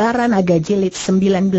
Baranaga Jilid 19.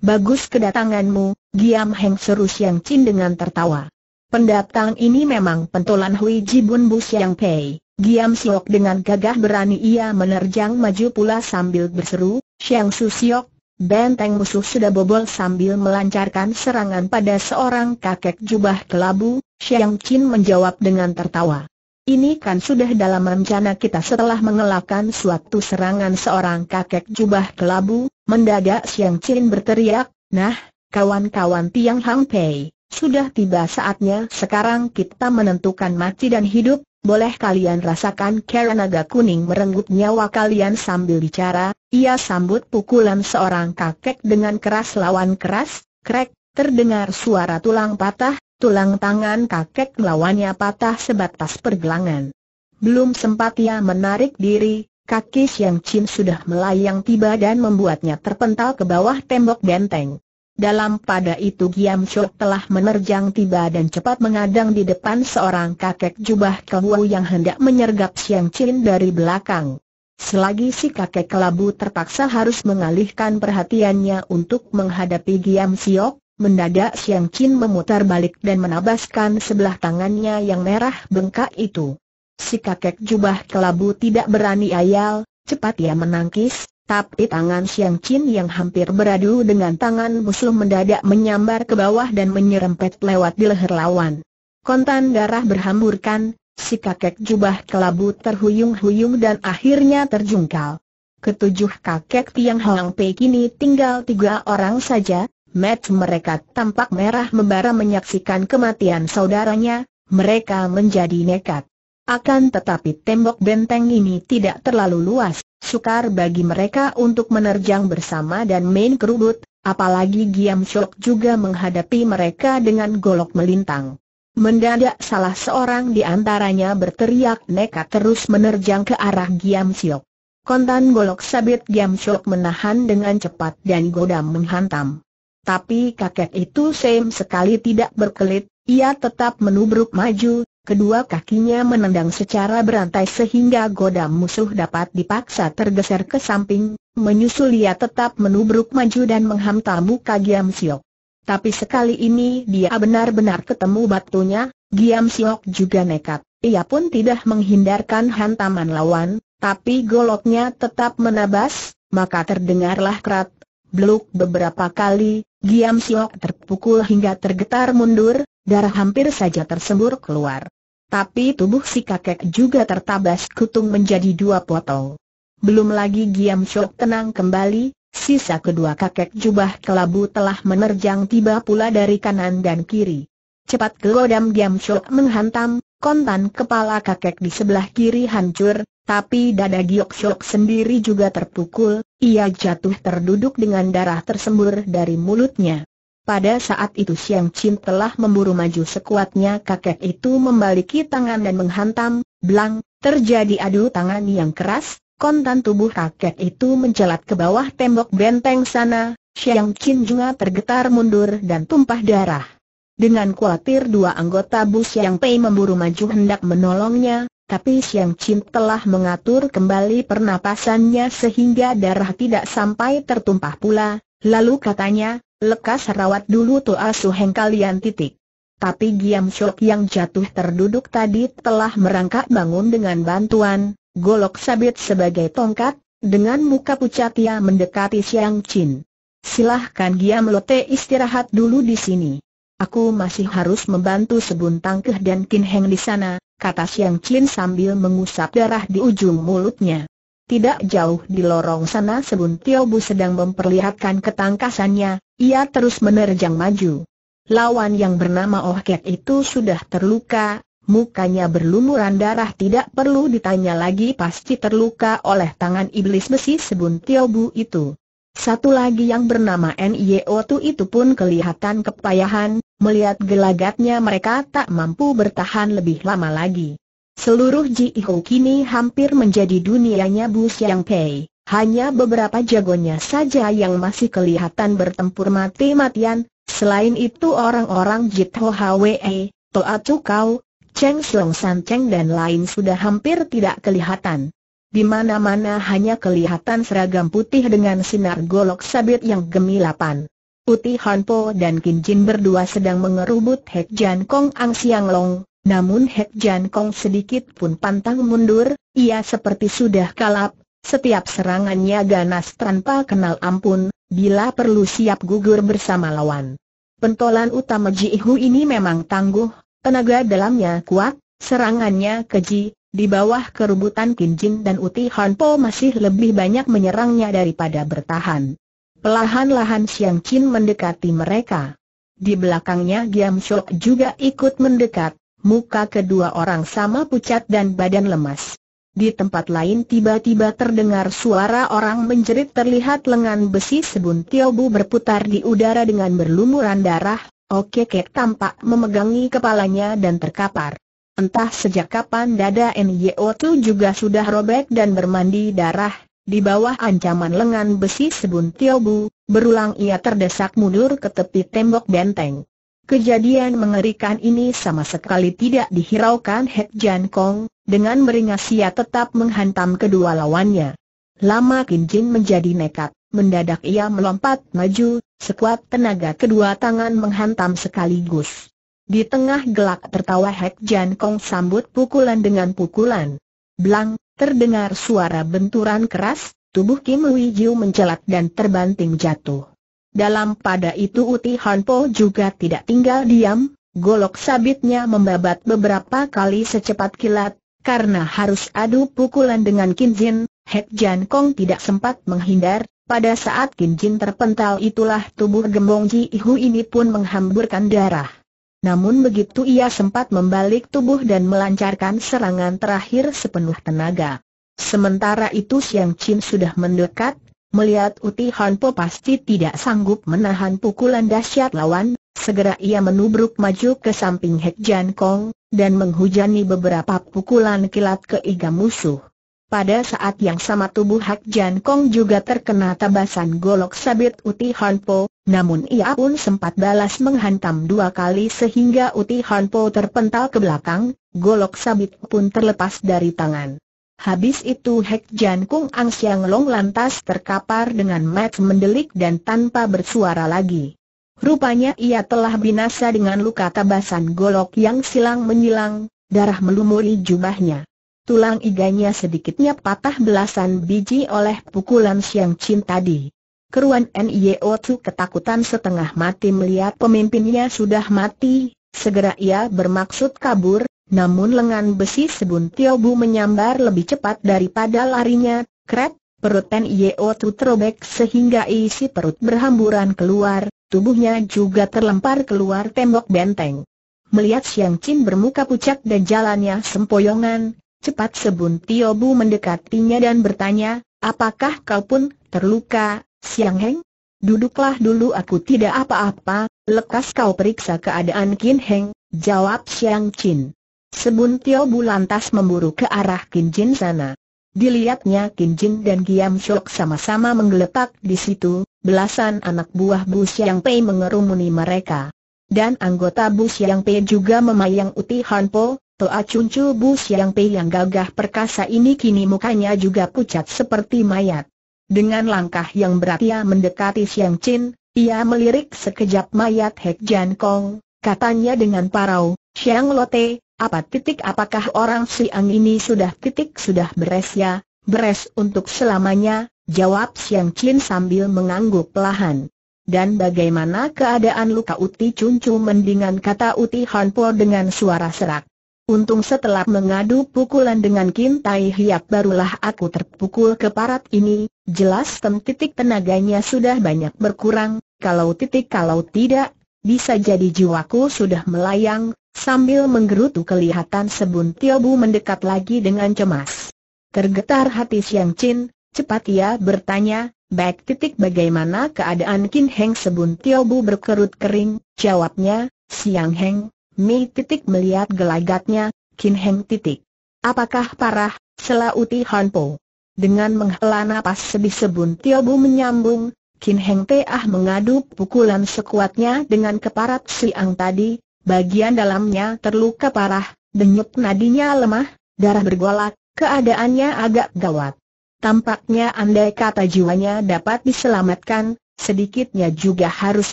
Bagus kedatanganmu, Giam Heng seru Siang Chin dengan tertawa. Pendatang ini memang pentolan Hui Ji Bun Bu Siang Pei. Giam Siok dengan gagah berani ia menerjang maju pula sambil berseru, Siang Su Siok, benteng musuh sudah bobol sambil melancarkan serangan pada seorang kakek jubah kelabu, Siang Chin menjawab dengan tertawa. Ini kan sudah dalam rencana kita setelah mengelakkan suatu serangan seorang kakek jubah kelabu, mendadak Siang Chin berteriak, Nah, kawan-kawan Tiang Hang Pei, sudah tiba saatnya sekarang kita menentukan mati dan hidup, boleh kalian rasakan naga kuning merenggut nyawa kalian sambil bicara, ia sambut pukulan seorang kakek dengan keras lawan keras, krek, terdengar suara tulang patah, Tulang tangan kakek melawannya patah sebatas pergelangan. Belum sempat ia menarik diri, kaki Siang Chin sudah melayang tiba dan membuatnya terpental ke bawah tembok benteng. Dalam pada itu Giam Chok telah menerjang tiba dan cepat mengadang di depan seorang kakek jubah kelabu yang hendak menyergap Siang Chin dari belakang. Selagi si kakek kelabu terpaksa harus mengalihkan perhatiannya untuk menghadapi Giam Siok, Mendadak Siang Chin memutar balik dan menabaskan sebelah tangannya yang merah bengkak itu. Si kakek jubah kelabu tidak berani ayal, cepat ia menangkis, tapi tangan Siang Chin yang hampir beradu dengan tangan musuh mendadak menyambar ke bawah dan menyerempet lewat di leher lawan. Kontan darah berhamburkan, si kakek jubah kelabu terhuyung-huyung dan akhirnya terjungkal. Ketujuh kakek Tiang Hoang Pei kini tinggal tiga orang saja, Match mereka tampak merah membara menyaksikan kematian saudaranya, mereka menjadi nekat. Akan tetapi tembok benteng ini tidak terlalu luas, sukar bagi mereka untuk menerjang bersama dan main kerubut, apalagi Giam Shok juga menghadapi mereka dengan golok melintang. Mendadak salah seorang di antaranya berteriak nekat terus menerjang ke arah Giam Shok. Kontan golok sabit Giam Shok menahan dengan cepat dan godam menghantam. Tapi kakek itu sem sekali tidak berkelit, ia tetap menubruk maju, kedua kakinya menendang secara berantai sehingga godam musuh dapat dipaksa tergeser ke samping, menyusul ia tetap menubruk maju dan menghantam muka Giam Siok. Tapi sekali ini dia benar-benar ketemu batunya, Giam Siok juga nekat. Ia pun tidak menghindarkan hantaman lawan, tapi goloknya tetap menabas, maka terdengarlah kerat Beluk beberapa kali, Giam Siok terpukul hingga tergetar mundur, darah hampir saja tersembur keluar. Tapi tubuh si kakek juga tertabas kutung menjadi dua potong. Belum lagi Giam Siok tenang kembali, sisa kedua kakek jubah kelabu telah menerjang tiba pula dari kanan dan kiri. Cepat gelodam Giam Siok menghantam, kontan kepala kakek di sebelah kiri hancur, tapi dada Giok Syok sendiri juga terpukul, ia jatuh terduduk dengan darah tersembur dari mulutnya. Pada saat itu Siang Chin telah memburu maju sekuatnya kakek itu membaliki tangan dan menghantam, blang, terjadi adu tangan yang keras, kontan tubuh kakek itu mencelat ke bawah tembok benteng sana, Siang Chin juga tergetar mundur dan tumpah darah. Dengan khawatir dua anggota Bus Yang Pei memburu maju hendak menolongnya, tapi Siang Chin telah mengatur kembali pernapasannya sehingga darah tidak sampai tertumpah pula, lalu katanya, lekas rawat dulu Toa Heng kalian titik. Tapi Giam Shok yang jatuh terduduk tadi telah merangkak bangun dengan bantuan, golok sabit sebagai tongkat, dengan muka pucat ia mendekati Siang Chin. Silahkan Giam Lote istirahat dulu di sini. Aku masih harus membantu sebuntang Keh dan Kin Heng di sana, kata Siang Chin sambil mengusap darah di ujung mulutnya. Tidak jauh di lorong sana Sebun Bu sedang memperlihatkan ketangkasannya, ia terus menerjang maju. Lawan yang bernama Oh Kek itu sudah terluka, mukanya berlumuran darah tidak perlu ditanya lagi pasti terluka oleh tangan iblis besi Sebun Bu itu. Satu lagi yang bernama Nyotu itu pun kelihatan kepayahan, melihat gelagatnya mereka tak mampu bertahan lebih lama lagi. Seluruh Ji Jiho kini hampir menjadi dunianya Bu Yang Pei. Hanya beberapa jagonya saja yang masih kelihatan bertempur mati-matian, selain itu orang-orang Jitho Hwe, Toa Kau, Cheng Song San Cheng dan lain sudah hampir tidak kelihatan. Di mana-mana hanya kelihatan seragam putih dengan sinar golok sabit yang gemilapan. Putih Hanpo dan Kin Jin berdua sedang mengerubut Hek Jan Kong Ang Siang Long, namun Hek Jan Kong sedikit pun pantang mundur, ia seperti sudah kalap, setiap serangannya ganas tanpa kenal ampun, bila perlu siap gugur bersama lawan. Pentolan utama Ji Hu ini memang tangguh, tenaga dalamnya kuat, serangannya keji, di bawah kerubutan Kinjin dan Uti Hanpo masih lebih banyak menyerangnya daripada bertahan. Pelahan-lahan Siang Qin mendekati mereka. Di belakangnya Giam Shok juga ikut mendekat, muka kedua orang sama pucat dan badan lemas. Di tempat lain tiba-tiba terdengar suara orang menjerit terlihat lengan besi sebun Tiobu berputar di udara dengan berlumuran darah, Oke Kek tampak memegangi kepalanya dan terkapar. Entah sejak kapan dada Nyo Tu juga sudah robek dan bermandi darah, di bawah ancaman lengan besi sebun Tiobu, berulang ia terdesak mundur ke tepi tembok benteng. Kejadian mengerikan ini sama sekali tidak dihiraukan Hek Jan Kong, dengan meringas ia tetap menghantam kedua lawannya. Lama Kin Jin menjadi nekat, mendadak ia melompat maju, sekuat tenaga kedua tangan menghantam sekaligus. Di tengah gelak tertawa Hek Jan Kong sambut pukulan dengan pukulan. Blang, terdengar suara benturan keras, tubuh Kim Wee Jiu mencelat dan terbanting jatuh. Dalam pada itu Uti Han Po juga tidak tinggal diam, golok sabitnya membabat beberapa kali secepat kilat, karena harus adu pukulan dengan Kim Jin, Hek Jan Kong tidak sempat menghindar, pada saat Kim Jin terpental itulah tubuh Gembong Ji Hu ini pun menghamburkan darah. Namun begitu ia sempat membalik tubuh dan melancarkan serangan terakhir sepenuh tenaga. Sementara itu Siang Chin sudah mendekat, melihat Uti Han Po pasti tidak sanggup menahan pukulan dahsyat lawan, segera ia menubruk maju ke samping Hek Jan Kong, dan menghujani beberapa pukulan kilat ke iga musuh. Pada saat yang sama tubuh Hak Jan Kong juga terkena tabasan golok sabit Uti Han Po, namun ia pun sempat balas menghantam dua kali sehingga Uti Han Po terpental ke belakang, golok sabit pun terlepas dari tangan. Habis itu Hek Jan Kung Ang Siang Long lantas terkapar dengan mat mendelik dan tanpa bersuara lagi. Rupanya ia telah binasa dengan luka tabasan golok yang silang menyilang, darah melumuri jubahnya tulang iganya sedikitnya patah belasan biji oleh pukulan Siang Qin tadi. Keruan Nio tu ketakutan setengah mati melihat pemimpinnya sudah mati, segera ia bermaksud kabur, namun lengan besi sebun Tiobu menyambar lebih cepat daripada larinya, krep, perut Nio tu terobek sehingga isi perut berhamburan keluar, tubuhnya juga terlempar keluar tembok benteng. Melihat Siang Chin bermuka pucat dan jalannya sempoyongan, Cepat sebun Tiobu mendekatinya dan bertanya, apakah kau pun terluka, Siang Heng? Duduklah dulu aku tidak apa-apa, lekas kau periksa keadaan Kin Heng, jawab Siang Chin. Sebun Tiobu lantas memburu ke arah Kin Jin sana. Dilihatnya Kin Jin dan Giam Shok sama-sama menggeletak di situ, belasan anak buah Bu Siang Pei mengerumuni mereka. Dan anggota Bu Siang Pei juga memayang Uti Han Po, Toa Cuncu Bu Siang Pei yang gagah perkasa ini kini mukanya juga pucat seperti mayat. Dengan langkah yang berat ia mendekati Siang Chin, ia melirik sekejap mayat Hek Jan Kong, katanya dengan parau, Siang Lote, apa titik apakah orang Siang ini sudah titik sudah beres ya, beres untuk selamanya, jawab Siang Chin sambil mengangguk pelahan. Dan bagaimana keadaan luka Uti Cuncu mendingan kata Uti Hanpo dengan suara serak. Untung setelah mengadu pukulan dengan Kim Tai Hiap barulah aku terpukul ke parat ini, jelas tem titik tenaganya sudah banyak berkurang, kalau titik kalau tidak, bisa jadi jiwaku sudah melayang, sambil menggerutu kelihatan sebun Tiobu mendekat lagi dengan cemas. Tergetar hati Siang Chin, cepat ia bertanya, Baik titik bagaimana keadaan Kim Heng sebun Tiobu berkerut kering, jawabnya, Siang Heng, Mi titik melihat gelagatnya, Kin Heng titik. Apakah parah, selauti Han Po? Dengan menghela napas sedih sebun Tiobu menyambung, Kin Heng Ah mengadu pukulan sekuatnya dengan keparat siang tadi, bagian dalamnya terluka parah, denyut nadinya lemah, darah bergolak, keadaannya agak gawat. Tampaknya andai kata jiwanya dapat diselamatkan, sedikitnya juga harus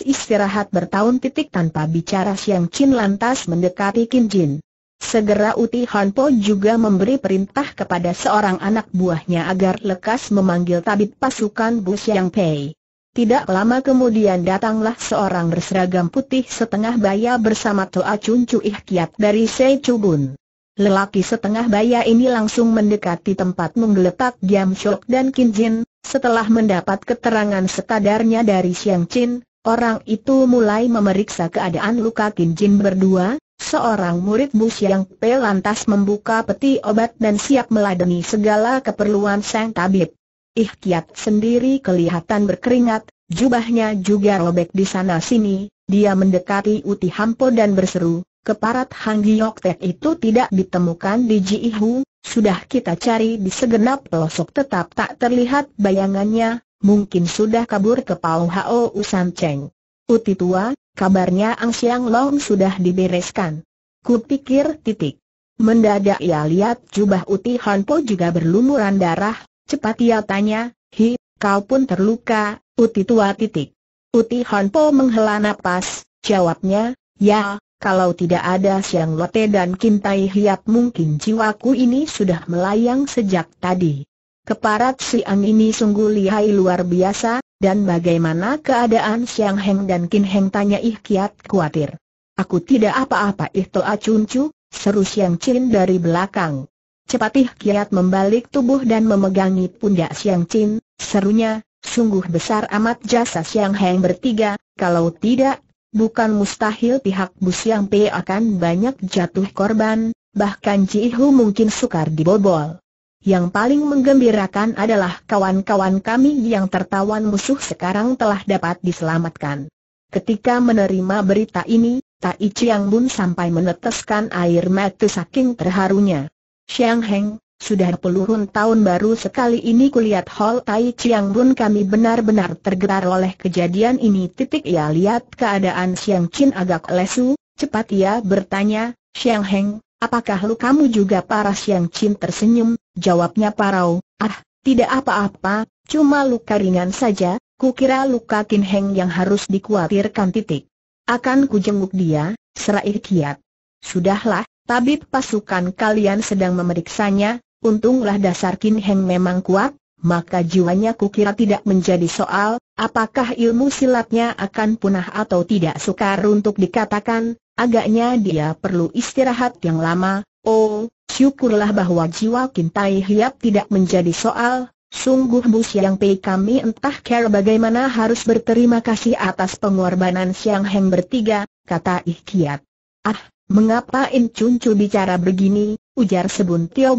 istirahat bertahun titik tanpa bicara Siang Chin lantas mendekati Kim Jin. Segera Uti Han Po juga memberi perintah kepada seorang anak buahnya agar lekas memanggil tabib pasukan Bu Siang Pei. Tidak lama kemudian datanglah seorang berseragam putih setengah baya bersama Toa Chun Chu Kiat dari Sei Chubun. Lelaki setengah baya ini langsung mendekati tempat menggeletak Giam Shok dan Kin Jin, setelah mendapat keterangan sekadarnya dari Xiang Chin, orang itu mulai memeriksa keadaan luka Kin Jin berdua, seorang murid Bu Xiang Pei lantas membuka peti obat dan siap meladeni segala keperluan sang tabib. Kiat sendiri kelihatan berkeringat, jubahnya juga robek di sana-sini, dia mendekati Uti Hampo dan berseru, keparat Hang Giok Tek itu tidak ditemukan di Ji Hu. Sudah kita cari di segenap pelosok tetap tak terlihat bayangannya, mungkin sudah kabur ke Pau Hao Usan Cheng. Uti tua, kabarnya Ang Siang Long sudah dibereskan. Kupikir titik. Mendadak ia lihat jubah Uti Hanpo juga berlumuran darah, cepat ia tanya, Hi, kau pun terluka, Uti tua titik. Uti Hanpo menghela napas, jawabnya, ya, kalau tidak ada Siang Lote dan Kintai Hiap mungkin jiwaku ini sudah melayang sejak tadi. Keparat Siang ini sungguh lihai luar biasa, dan bagaimana keadaan Siang Heng dan Kin Heng tanya Ih Kiat khawatir. Aku tidak apa-apa Ih Toa Cuncu, seru Siang Chin dari belakang. Cepat Ih Kiat membalik tubuh dan memegangi pundak Siang Chin, serunya, sungguh besar amat jasa Siang Heng bertiga, kalau tidak bukan mustahil pihak Bu Siang Pei akan banyak jatuh korban, bahkan Ji Hu mungkin sukar dibobol. Yang paling menggembirakan adalah kawan-kawan kami yang tertawan musuh sekarang telah dapat diselamatkan. Ketika menerima berita ini, Tai Chiang Bun sampai meneteskan air mata saking terharunya. Xiang Heng, sudah puluhan tahun baru sekali ini kulihat hall Tai Chiang Bun kami benar-benar tergetar oleh kejadian ini. Titik ia lihat keadaan Xiang Chin agak lesu, cepat ia bertanya, Xiang Heng, apakah lu kamu juga parah? Xiang Chin tersenyum? Jawabnya parau, ah, tidak apa-apa, cuma luka ringan saja, kukira luka Kin Heng yang harus dikhawatirkan titik. Akan kujenguk dia, serai kiat. Sudahlah, tabib pasukan kalian sedang memeriksanya, Untunglah dasar Kin Heng memang kuat, maka jiwanya kukira tidak menjadi soal, apakah ilmu silatnya akan punah atau tidak sukar untuk dikatakan, agaknya dia perlu istirahat yang lama, oh, syukurlah bahwa jiwa Tai Hiap tidak menjadi soal, sungguh Bu yang Pei kami entah care bagaimana harus berterima kasih atas pengorbanan Siang Heng bertiga, kata Ikhiat. Ah, mengapa In Chun Chu bicara begini, ujar Sebun Tio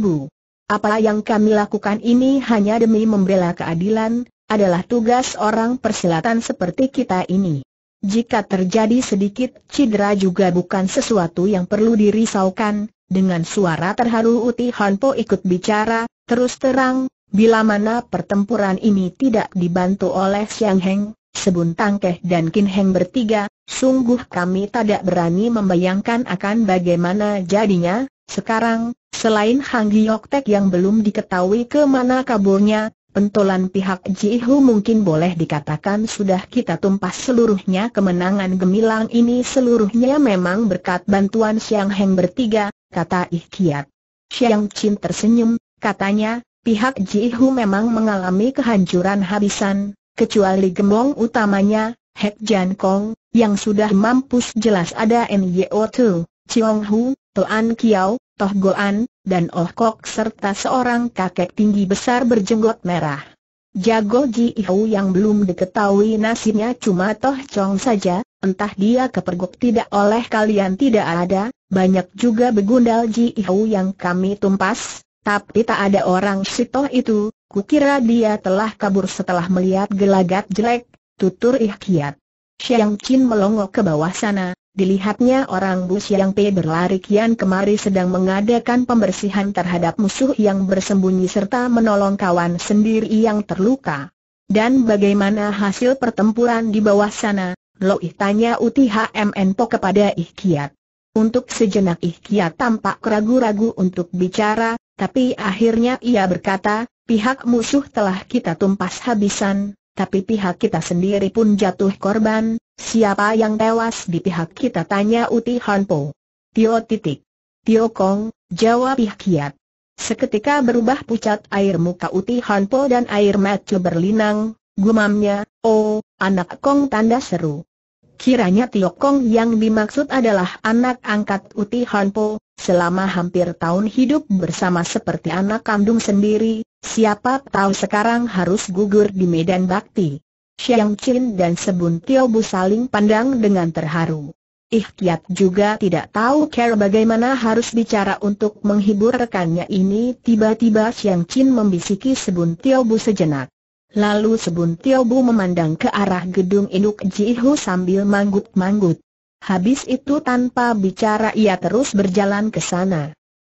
apa yang kami lakukan ini hanya demi membela keadilan, adalah tugas orang persilatan seperti kita ini. Jika terjadi sedikit cedera juga bukan sesuatu yang perlu dirisaukan, dengan suara terharu Uti Hanpo ikut bicara, terus terang, bila mana pertempuran ini tidak dibantu oleh Xiang Heng, Sebun Tangkeh dan Kin Heng bertiga, sungguh kami tidak berani membayangkan akan bagaimana jadinya, sekarang, selain Hang Giok Tek yang belum diketahui ke mana kaburnya, pentolan pihak Jihu mungkin boleh dikatakan sudah kita tumpas seluruhnya kemenangan gemilang ini seluruhnya memang berkat bantuan Siang Heng bertiga, kata Kiat. Siang Chin tersenyum, katanya, pihak Jihu memang mengalami kehancuran habisan, kecuali gemong utamanya, Hek Jan Kong, yang sudah mampus jelas ada NYO2, Chiong Hu, Toan Kiao, Toh Goan, dan Oh Kok serta seorang kakek tinggi besar berjenggot merah. Jago Ji Hou yang belum diketahui nasibnya cuma Toh Chong saja, entah dia kepergok tidak oleh kalian tidak ada, banyak juga begundal Ji Hou yang kami tumpas, tapi tak ada orang si Toh itu, kukira dia telah kabur setelah melihat gelagat jelek, tutur Kiat. Xiang Qin melongok ke bawah sana, Dilihatnya orang Bu Yang Pei berlari kian kemari sedang mengadakan pembersihan terhadap musuh yang bersembunyi serta menolong kawan sendiri yang terluka. Dan bagaimana hasil pertempuran di bawah sana? Loi tanya Uti HMN Po kepada Kiat. Untuk sejenak Kiat tampak ragu-ragu untuk bicara, tapi akhirnya ia berkata, pihak musuh telah kita tumpas habisan, tapi pihak kita sendiri pun jatuh korban, siapa yang tewas di pihak kita tanya Uti Hanpo. Tio titik. Tio Kong, jawab Ihkiat. Seketika berubah pucat air muka Uti Hanpo dan air mata berlinang, gumamnya, oh, anak Kong tanda seru. Kiranya Tio Kong yang dimaksud adalah anak angkat Uti Hanpo, selama hampir tahun hidup bersama seperti anak kandung sendiri, Siapa tahu sekarang harus gugur di medan bakti. Xiang Qin dan Sebun Tio Bu saling pandang dengan terharu. Ihtiat juga tidak tahu cara bagaimana harus bicara untuk menghibur rekannya ini Tiba-tiba Xiang Qin membisiki Sebun Tiobu sejenak Lalu Sebun Tiobu memandang ke arah gedung induk Ji Hu sambil manggut-manggut Habis itu tanpa bicara ia terus berjalan ke sana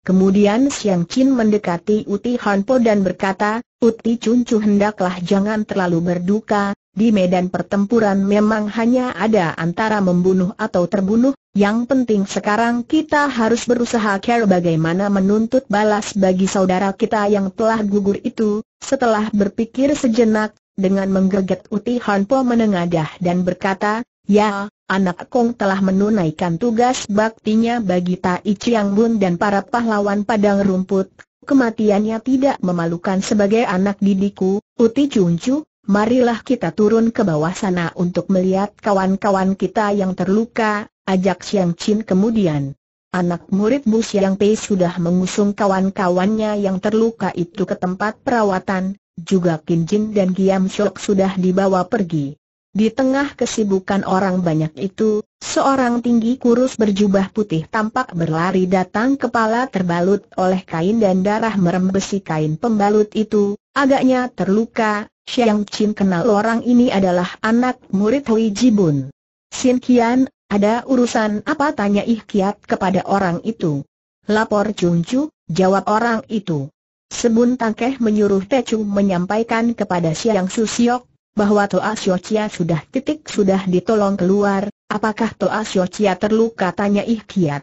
Kemudian Siang Chin mendekati Uti Hanpo dan berkata, Uti Chun Chu hendaklah jangan terlalu berduka, di medan pertempuran memang hanya ada antara membunuh atau terbunuh, yang penting sekarang kita harus berusaha care bagaimana menuntut balas bagi saudara kita yang telah gugur itu, setelah berpikir sejenak, dengan menggeget Uti Hanpo menengadah dan berkata, Ya, anak Kong telah menunaikan tugas baktinya bagi Tai Chiang Bun dan para pahlawan padang rumput. Kematiannya tidak memalukan sebagai anak didiku, Uti Cuncu, marilah kita turun ke bawah sana untuk melihat kawan-kawan kita yang terluka, ajak Siang Chin kemudian. Anak murid Bu Siang Pei sudah mengusung kawan-kawannya yang terluka itu ke tempat perawatan, juga Kin Jin dan Giam Shok sudah dibawa pergi. Di tengah kesibukan orang banyak itu, seorang tinggi kurus berjubah putih tampak berlari datang kepala terbalut oleh kain dan darah merembesi kain pembalut itu, agaknya terluka, Xiang Qin kenal orang ini adalah anak murid Hui Jibun. Xin Qian, ada urusan apa tanya Ihkiat kepada orang itu. Lapor Jung Chu, jawab orang itu. Sebun Tangkeh menyuruh Chu menyampaikan kepada Siang Siok bahwa Toa Siocia sudah titik sudah ditolong keluar, apakah Toa Siocia terluka tanya Kiat.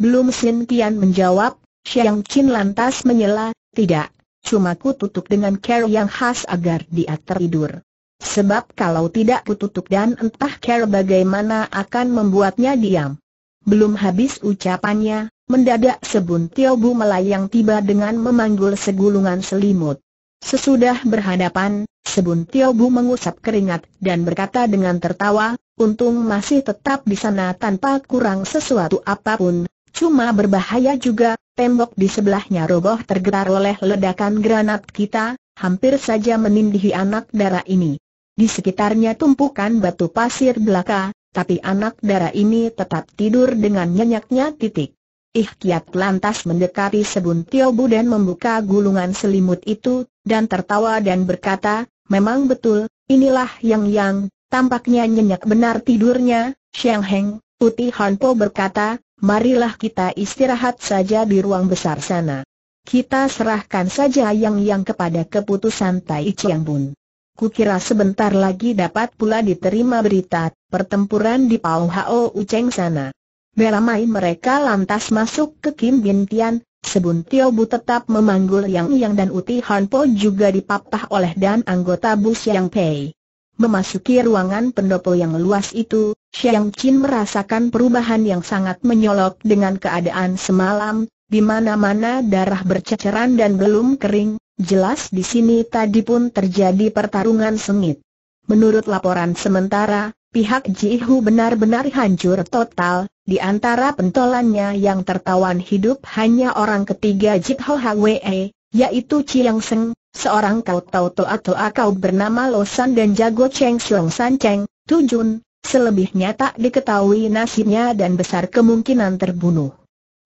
Belum Sin Tian menjawab, Xiang Chin lantas menyela, tidak, cuma ku tutup dengan care yang khas agar dia tertidur. Sebab kalau tidak kututup dan entah care bagaimana akan membuatnya diam. Belum habis ucapannya, mendadak sebun Tiobu melayang tiba dengan memanggul segulungan selimut. Sesudah berhadapan, Sebun Tiobu mengusap keringat dan berkata dengan tertawa, untung masih tetap di sana tanpa kurang sesuatu apapun, cuma berbahaya juga, tembok di sebelahnya roboh tergetar oleh ledakan granat kita, hampir saja menindihi anak darah ini. Di sekitarnya tumpukan batu pasir belaka, tapi anak darah ini tetap tidur dengan nyenyaknya titik. Ihtiat lantas mendekati Sebun Tiobu dan membuka gulungan selimut itu, dan tertawa dan berkata, memang betul, inilah Yang Yang, tampaknya nyenyak benar tidurnya, Xiang Heng, Uti Hanpo berkata, marilah kita istirahat saja di ruang besar sana. Kita serahkan saja Yang Yang kepada keputusan Tai Chiang Bun. Kukira sebentar lagi dapat pula diterima berita pertempuran di Pau Hao Uceng sana. Beramai mereka lantas masuk ke Kim Bintian, Sebun Tio Bu tetap memanggul Yang Yang dan Uti Han Po juga dipapah oleh dan anggota Bu Siang Pei. Memasuki ruangan pendopo yang luas itu, Xiang Chin merasakan perubahan yang sangat menyolok dengan keadaan semalam, di mana-mana darah berceceran dan belum kering, jelas di sini tadi pun terjadi pertarungan sengit. Menurut laporan sementara, Pihak Ji Hu benar-benar hancur total, di antara pentolannya yang tertawan hidup hanya orang ketiga Jitho Hwe, yaitu Chiang Seng, seorang kau tau to atau kau bernama Losan dan jago Cheng Xiong San Cheng, Tujun, selebihnya tak diketahui nasibnya dan besar kemungkinan terbunuh.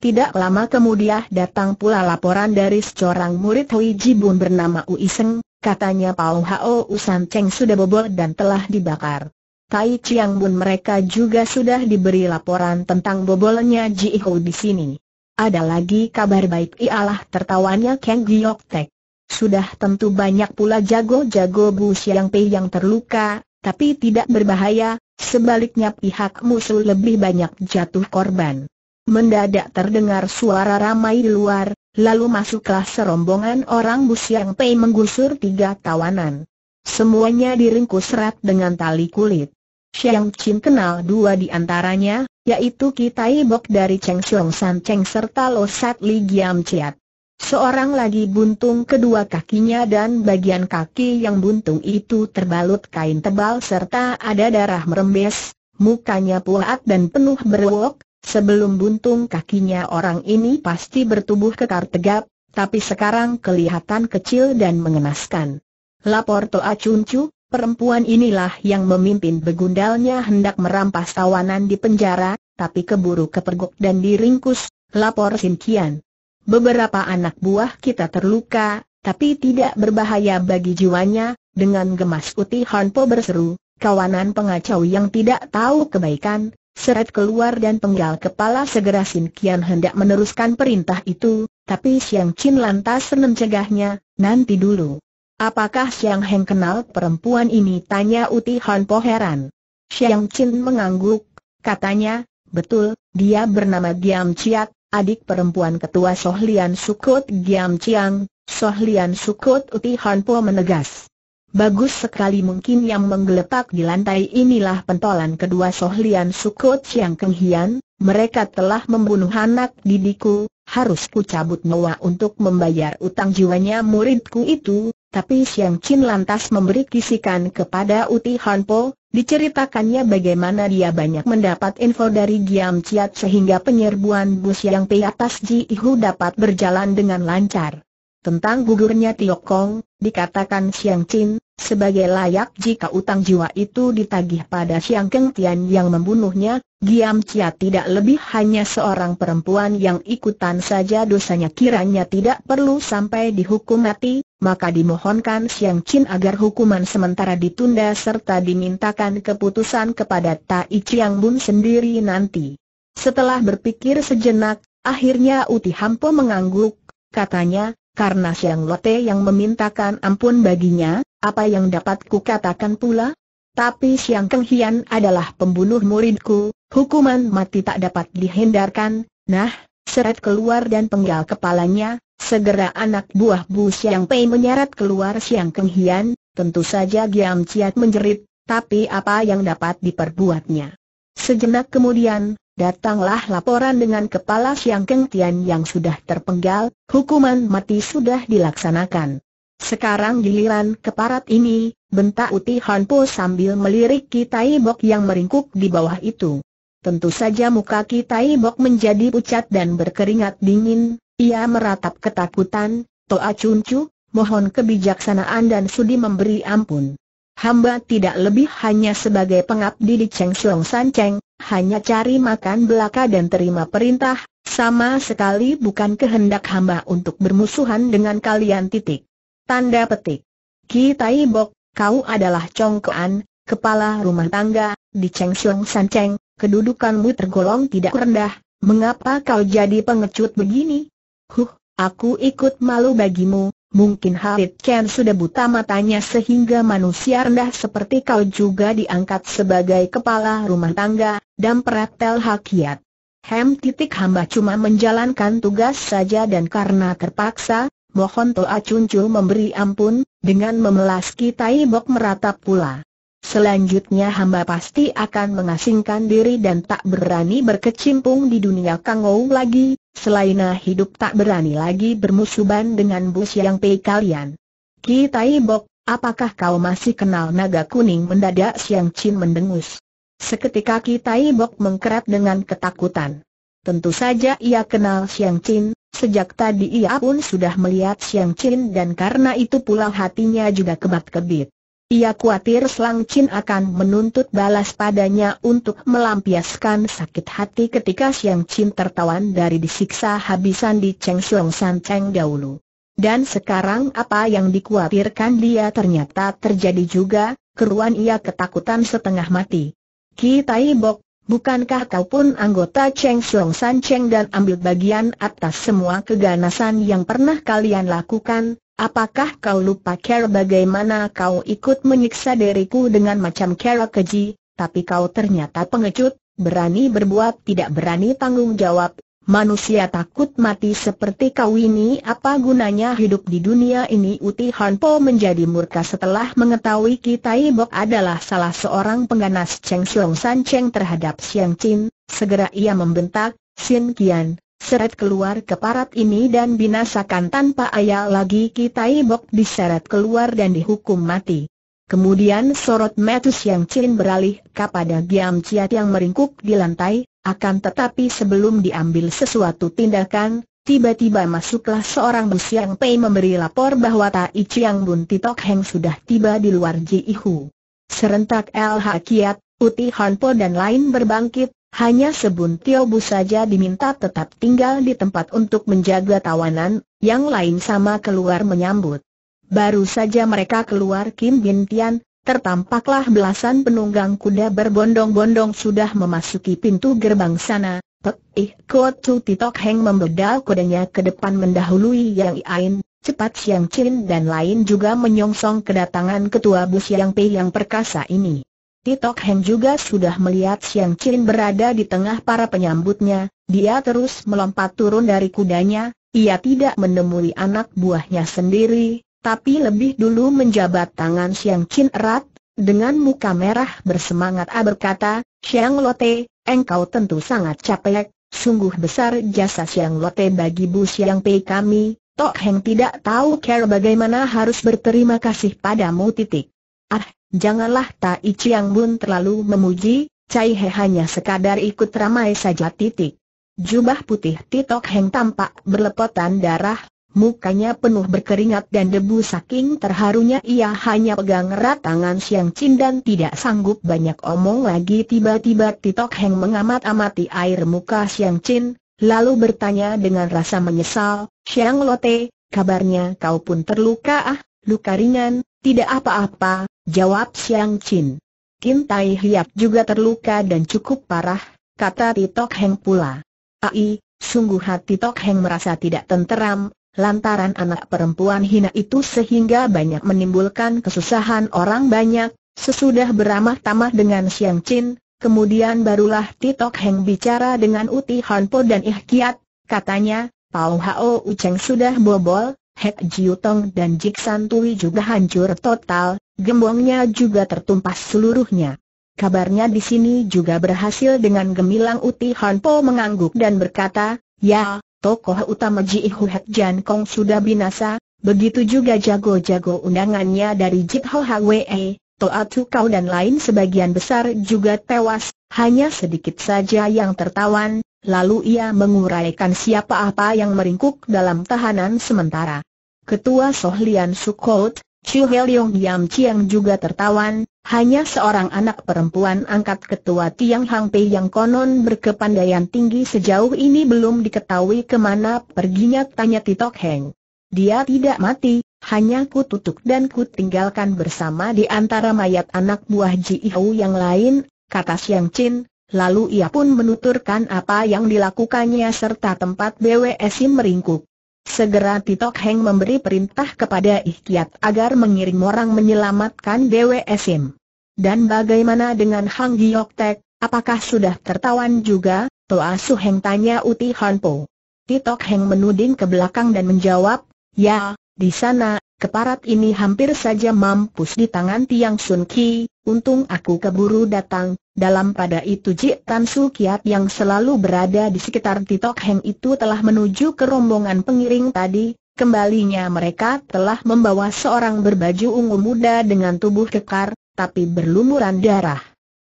Tidak lama kemudian datang pula laporan dari seorang murid Hui Jibun bernama Seng, katanya Pao Hao Usan Cheng sudah bobol dan telah dibakar. Tai Chiang Bun mereka juga sudah diberi laporan tentang bobolnya Ji Ho di sini. Ada lagi kabar baik ialah tertawanya Kang Giok Tek. Sudah tentu banyak pula jago-jago Bu Siang Pei yang terluka, tapi tidak berbahaya, sebaliknya pihak musuh lebih banyak jatuh korban. Mendadak terdengar suara ramai di luar, lalu masuklah serombongan orang Bu Siang Pei menggusur tiga tawanan. Semuanya diringkus serat dengan tali kulit. Xiang Qin kenal dua di antaranya, yaitu Kitai Bok dari Cheng Xiong San Cheng serta Lo Sat Li Giam Chiat. Seorang lagi buntung kedua kakinya dan bagian kaki yang buntung itu terbalut kain tebal serta ada darah merembes, mukanya puat dan penuh berwok, sebelum buntung kakinya orang ini pasti bertubuh kekar tegap, tapi sekarang kelihatan kecil dan mengenaskan. Lapor Toa Cuncu, perempuan inilah yang memimpin begundalnya hendak merampas tawanan di penjara, tapi keburu kepergok dan diringkus, lapor Sin Kian. Beberapa anak buah kita terluka, tapi tidak berbahaya bagi jiwanya, dengan gemas Uti Hanpo berseru, kawanan pengacau yang tidak tahu kebaikan, seret keluar dan penggal kepala segera Sin Kian hendak meneruskan perintah itu, tapi Siang Chin lantas cegahnya, nanti dulu. Apakah Siang Heng kenal perempuan ini? Tanya Uti Han Po heran. Siang Chin mengangguk, katanya, betul, dia bernama Giam Chiat, adik perempuan ketua Sohlian Sukut Giam Chiang, Sohlian Sukut Uti Han Po menegas. Bagus sekali mungkin yang menggeletak di lantai inilah pentolan kedua Sohlian Sukut Siang Hian. mereka telah membunuh anak didiku, harus ku cabut nyawa untuk membayar utang jiwanya muridku itu, tapi Xiang Qin lantas memberi kisikan kepada Uti Han Po, diceritakannya bagaimana dia banyak mendapat info dari Giam Chiat sehingga penyerbuan bus yang pi atas Ji Ihu dapat berjalan dengan lancar. Tentang gugurnya Tiok Kong, dikatakan Xiang Qin, sebagai layak jika utang jiwa itu ditagih pada Siang Keng Tian yang membunuhnya, Giam Chia tidak lebih hanya seorang perempuan yang ikutan saja dosanya kiranya tidak perlu sampai dihukum mati, maka dimohonkan Siang Chin agar hukuman sementara ditunda serta dimintakan keputusan kepada Tai Chiang Bun sendiri nanti. Setelah berpikir sejenak, akhirnya Uti Hampo mengangguk, katanya, karena Siang Lote yang memintakan ampun baginya, apa yang dapat kukatakan pula? Tapi Siang Keng Hian adalah pembunuh muridku, hukuman mati tak dapat dihindarkan, nah, seret keluar dan penggal kepalanya, segera anak buah Bu Siang Pei menyeret keluar Siang Keng Hian, tentu saja Giam Ciat menjerit, tapi apa yang dapat diperbuatnya? Sejenak kemudian, datanglah laporan dengan kepala Siang Keng Tian yang sudah terpenggal, hukuman mati sudah dilaksanakan. Sekarang giliran keparat ini, bentak Uti Po sambil melirik Kitai Bok yang meringkuk di bawah itu. Tentu saja muka Kitai Bok menjadi pucat dan berkeringat dingin, ia meratap ketakutan, Toa Cuncu, mohon kebijaksanaan dan sudi memberi ampun. Hamba tidak lebih hanya sebagai pengabdi di Cheng Xiong San Cheng, hanya cari makan belaka dan terima perintah, sama sekali bukan kehendak hamba untuk bermusuhan dengan kalian titik. Tanda petik. Ki Tai Bok, kau adalah congkoan, kepala rumah tangga, di Cheng Xiong San Cheng, kedudukanmu tergolong tidak rendah, mengapa kau jadi pengecut begini? Huh, aku ikut malu bagimu, mungkin Harit Chen sudah buta matanya sehingga manusia rendah seperti kau juga diangkat sebagai kepala rumah tangga, dan peretel hakiat. Hem titik hamba cuma menjalankan tugas saja dan karena terpaksa, Mohon Toa Chuncu memberi ampun, dengan memelas Kitai Bok meratap pula. Selanjutnya hamba pasti akan mengasingkan diri dan tak berani berkecimpung di dunia Kangou lagi, selainah hidup tak berani lagi bermusuhan dengan bus yang pei kalian. Kitai Bok, apakah kau masih kenal naga kuning mendadak Siang Chin mendengus? Seketika Kitai Bok mengkerat dengan ketakutan. Tentu saja ia kenal Siang Chin, Sejak tadi ia pun sudah melihat Siang Chin dan karena itu pula hatinya juga kebat-kebit. Ia khawatir Selang Chin akan menuntut balas padanya untuk melampiaskan sakit hati ketika Siang Chin tertawan dari disiksa habisan di Cheng Siong San Cheng dahulu. Dan sekarang apa yang dikhawatirkan dia ternyata terjadi juga, keruan ia ketakutan setengah mati. Ki Tai Bok Bukankah kau pun anggota Cheng Xiong San Cheng dan ambil bagian atas semua keganasan yang pernah kalian lakukan? Apakah kau lupa cara bagaimana kau ikut menyiksa diriku dengan macam cara keji, tapi kau ternyata pengecut, berani berbuat tidak berani tanggung jawab, Manusia takut mati seperti kau ini apa gunanya hidup di dunia ini Uti Han Po menjadi murka setelah mengetahui Kitai Bok adalah salah seorang pengganas Cheng Xiong San Cheng terhadap Xiang Chin, segera ia membentak, Sin Qian, seret keluar ke parat ini dan binasakan tanpa ayah lagi Kitai Bok diseret keluar dan dihukum mati. Kemudian sorot metu Xiang Chin beralih kepada Giam Ciat yang meringkuk di lantai, akan tetapi sebelum diambil sesuatu tindakan, tiba-tiba masuklah seorang bus yang Pei memberi lapor bahwa Tai Chiang Bun Titok Heng sudah tiba di luar Jihu. Serentak LH Kiat, Uti Hanpo dan lain berbangkit, hanya Tio Bu saja diminta tetap tinggal di tempat untuk menjaga tawanan, yang lain sama keluar menyambut. Baru saja mereka keluar Kim Bin Tian, tertampaklah belasan penunggang kuda berbondong-bondong sudah memasuki pintu gerbang sana. Pek ih kot tu titok heng membedal kudanya ke depan mendahului yang iain, cepat siang cin dan lain juga menyongsong kedatangan ketua bus yang pei yang perkasa ini. Titok Heng juga sudah melihat Siang Chin berada di tengah para penyambutnya, dia terus melompat turun dari kudanya, ia tidak menemui anak buahnya sendiri, tapi lebih dulu menjabat tangan Siang Chin erat, dengan muka merah bersemangat A berkata, Siang Lote, engkau tentu sangat capek, sungguh besar jasa Siang Lote bagi Bu Siang Pei kami, Tok Heng tidak tahu care bagaimana harus berterima kasih padamu titik. Ah, janganlah Tai Chiang Bun terlalu memuji, Cai He hanya sekadar ikut ramai saja titik. Jubah putih Titok Heng tampak berlepotan darah, Mukanya penuh berkeringat dan debu saking terharunya ia hanya pegang erat tangan Siang Chin dan tidak sanggup banyak omong lagi tiba-tiba Titok Heng mengamat-amati air muka Siang Chin, lalu bertanya dengan rasa menyesal, Siang Lote, kabarnya kau pun terluka ah, luka ringan, tidak apa-apa, jawab Siang Chin. Kim Tai Hiap juga terluka dan cukup parah, kata Titok Heng pula. Ai, sungguh hati Tok Heng merasa tidak tenteram, lantaran anak perempuan hina itu sehingga banyak menimbulkan kesusahan orang banyak, sesudah beramah tamah dengan Siang Chin, kemudian barulah Titok Heng bicara dengan Uti Hanpo dan Ih Kiat, katanya, Pao Hao Uceng sudah bobol, Hek Jiutong dan San Tui juga hancur total, gembongnya juga tertumpas seluruhnya. Kabarnya di sini juga berhasil dengan gemilang Uti Hanpo mengangguk dan berkata, Ya, tokoh utama Ji Hak Jan Kong sudah binasa, begitu juga jago-jago undangannya dari Jit Ho Hwe, Toa Tu Kau dan lain sebagian besar juga tewas, hanya sedikit saja yang tertawan, lalu ia menguraikan siapa apa yang meringkuk dalam tahanan sementara. Ketua Sohlian Sukot, Chiu Heliong Yam Chiang juga tertawan, hanya seorang anak perempuan angkat ketua Tiang Hang Pei yang konon berkepandaian tinggi sejauh ini belum diketahui kemana perginya tanya Titok Heng. Dia tidak mati, hanya ku tutup dan ku tinggalkan bersama di antara mayat anak buah Ji Hou yang lain, kata Siang Chin, lalu ia pun menuturkan apa yang dilakukannya serta tempat BWS meringkuk. Segera Titok Heng memberi perintah kepada Ikhtiat agar mengirim orang menyelamatkan Dewi Esim. Dan bagaimana dengan Hang Giok Tek, apakah sudah tertawan juga? Toa Su Heng tanya Uti Han Po. Titok Heng menuding ke belakang dan menjawab, ya, di sana Keparat ini hampir saja mampus di tangan Tiang Sun Ki, untung aku keburu datang, dalam pada itu Jik Tan Su Kiat yang selalu berada di sekitar Titok Heng itu telah menuju ke rombongan pengiring tadi, kembalinya mereka telah membawa seorang berbaju ungu muda dengan tubuh kekar, tapi berlumuran darah.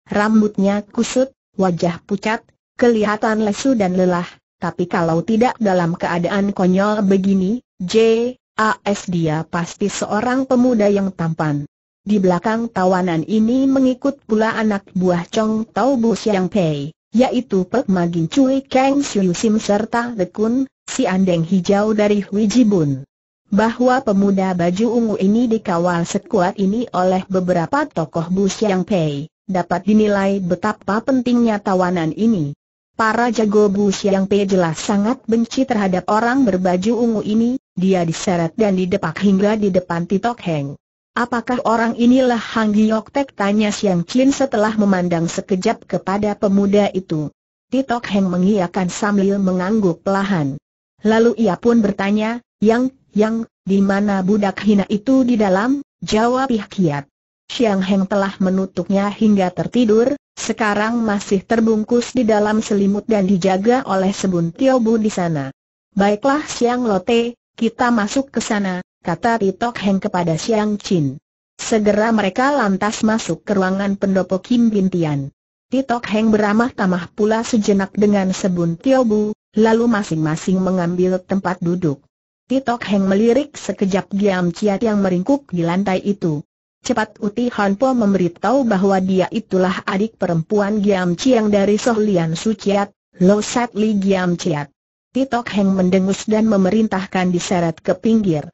Rambutnya kusut, wajah pucat, kelihatan lesu dan lelah, tapi kalau tidak dalam keadaan konyol begini, J. AS dia pasti seorang pemuda yang tampan. Di belakang tawanan ini mengikut pula anak buah Chong Tau Bu Siang Pei, yaitu Pek Magin Cui Kang Siu Sim serta Dekun, si andeng hijau dari Hui Jibun. Bahwa pemuda baju ungu ini dikawal sekuat ini oleh beberapa tokoh Bu Siang Pei, dapat dinilai betapa pentingnya tawanan ini. Para jago Bu yang Pe jelas sangat benci terhadap orang berbaju ungu ini, dia diseret dan didepak hingga di depan Titok Heng. Apakah orang inilah Hang Giok Tek tanya Siang Chin setelah memandang sekejap kepada pemuda itu. Titok Heng mengiyakan sambil mengangguk pelahan. Lalu ia pun bertanya, Yang, Yang, di mana budak hina itu di dalam? Jawab Kiat. Siang Heng telah menutupnya hingga tertidur, sekarang masih terbungkus di dalam selimut dan dijaga oleh Tio Bu di sana. Baiklah Siang Lote, kita masuk ke sana, kata Titok Heng kepada Siang Chin. Segera mereka lantas masuk ke ruangan pendopo Kim Bintian. Titok Heng beramah tamah pula sejenak dengan Sebun Tio Bu, lalu masing-masing mengambil tempat duduk. Titok Heng melirik sekejap Giam Ciat yang meringkuk di lantai itu. Cepat Uti Hanpo memberitahu bahwa dia itulah adik perempuan Giam Chiang dari Soh Lian Suciat, Lo Sat Li Giam Chiat. Titok Heng mendengus dan memerintahkan diseret ke pinggir.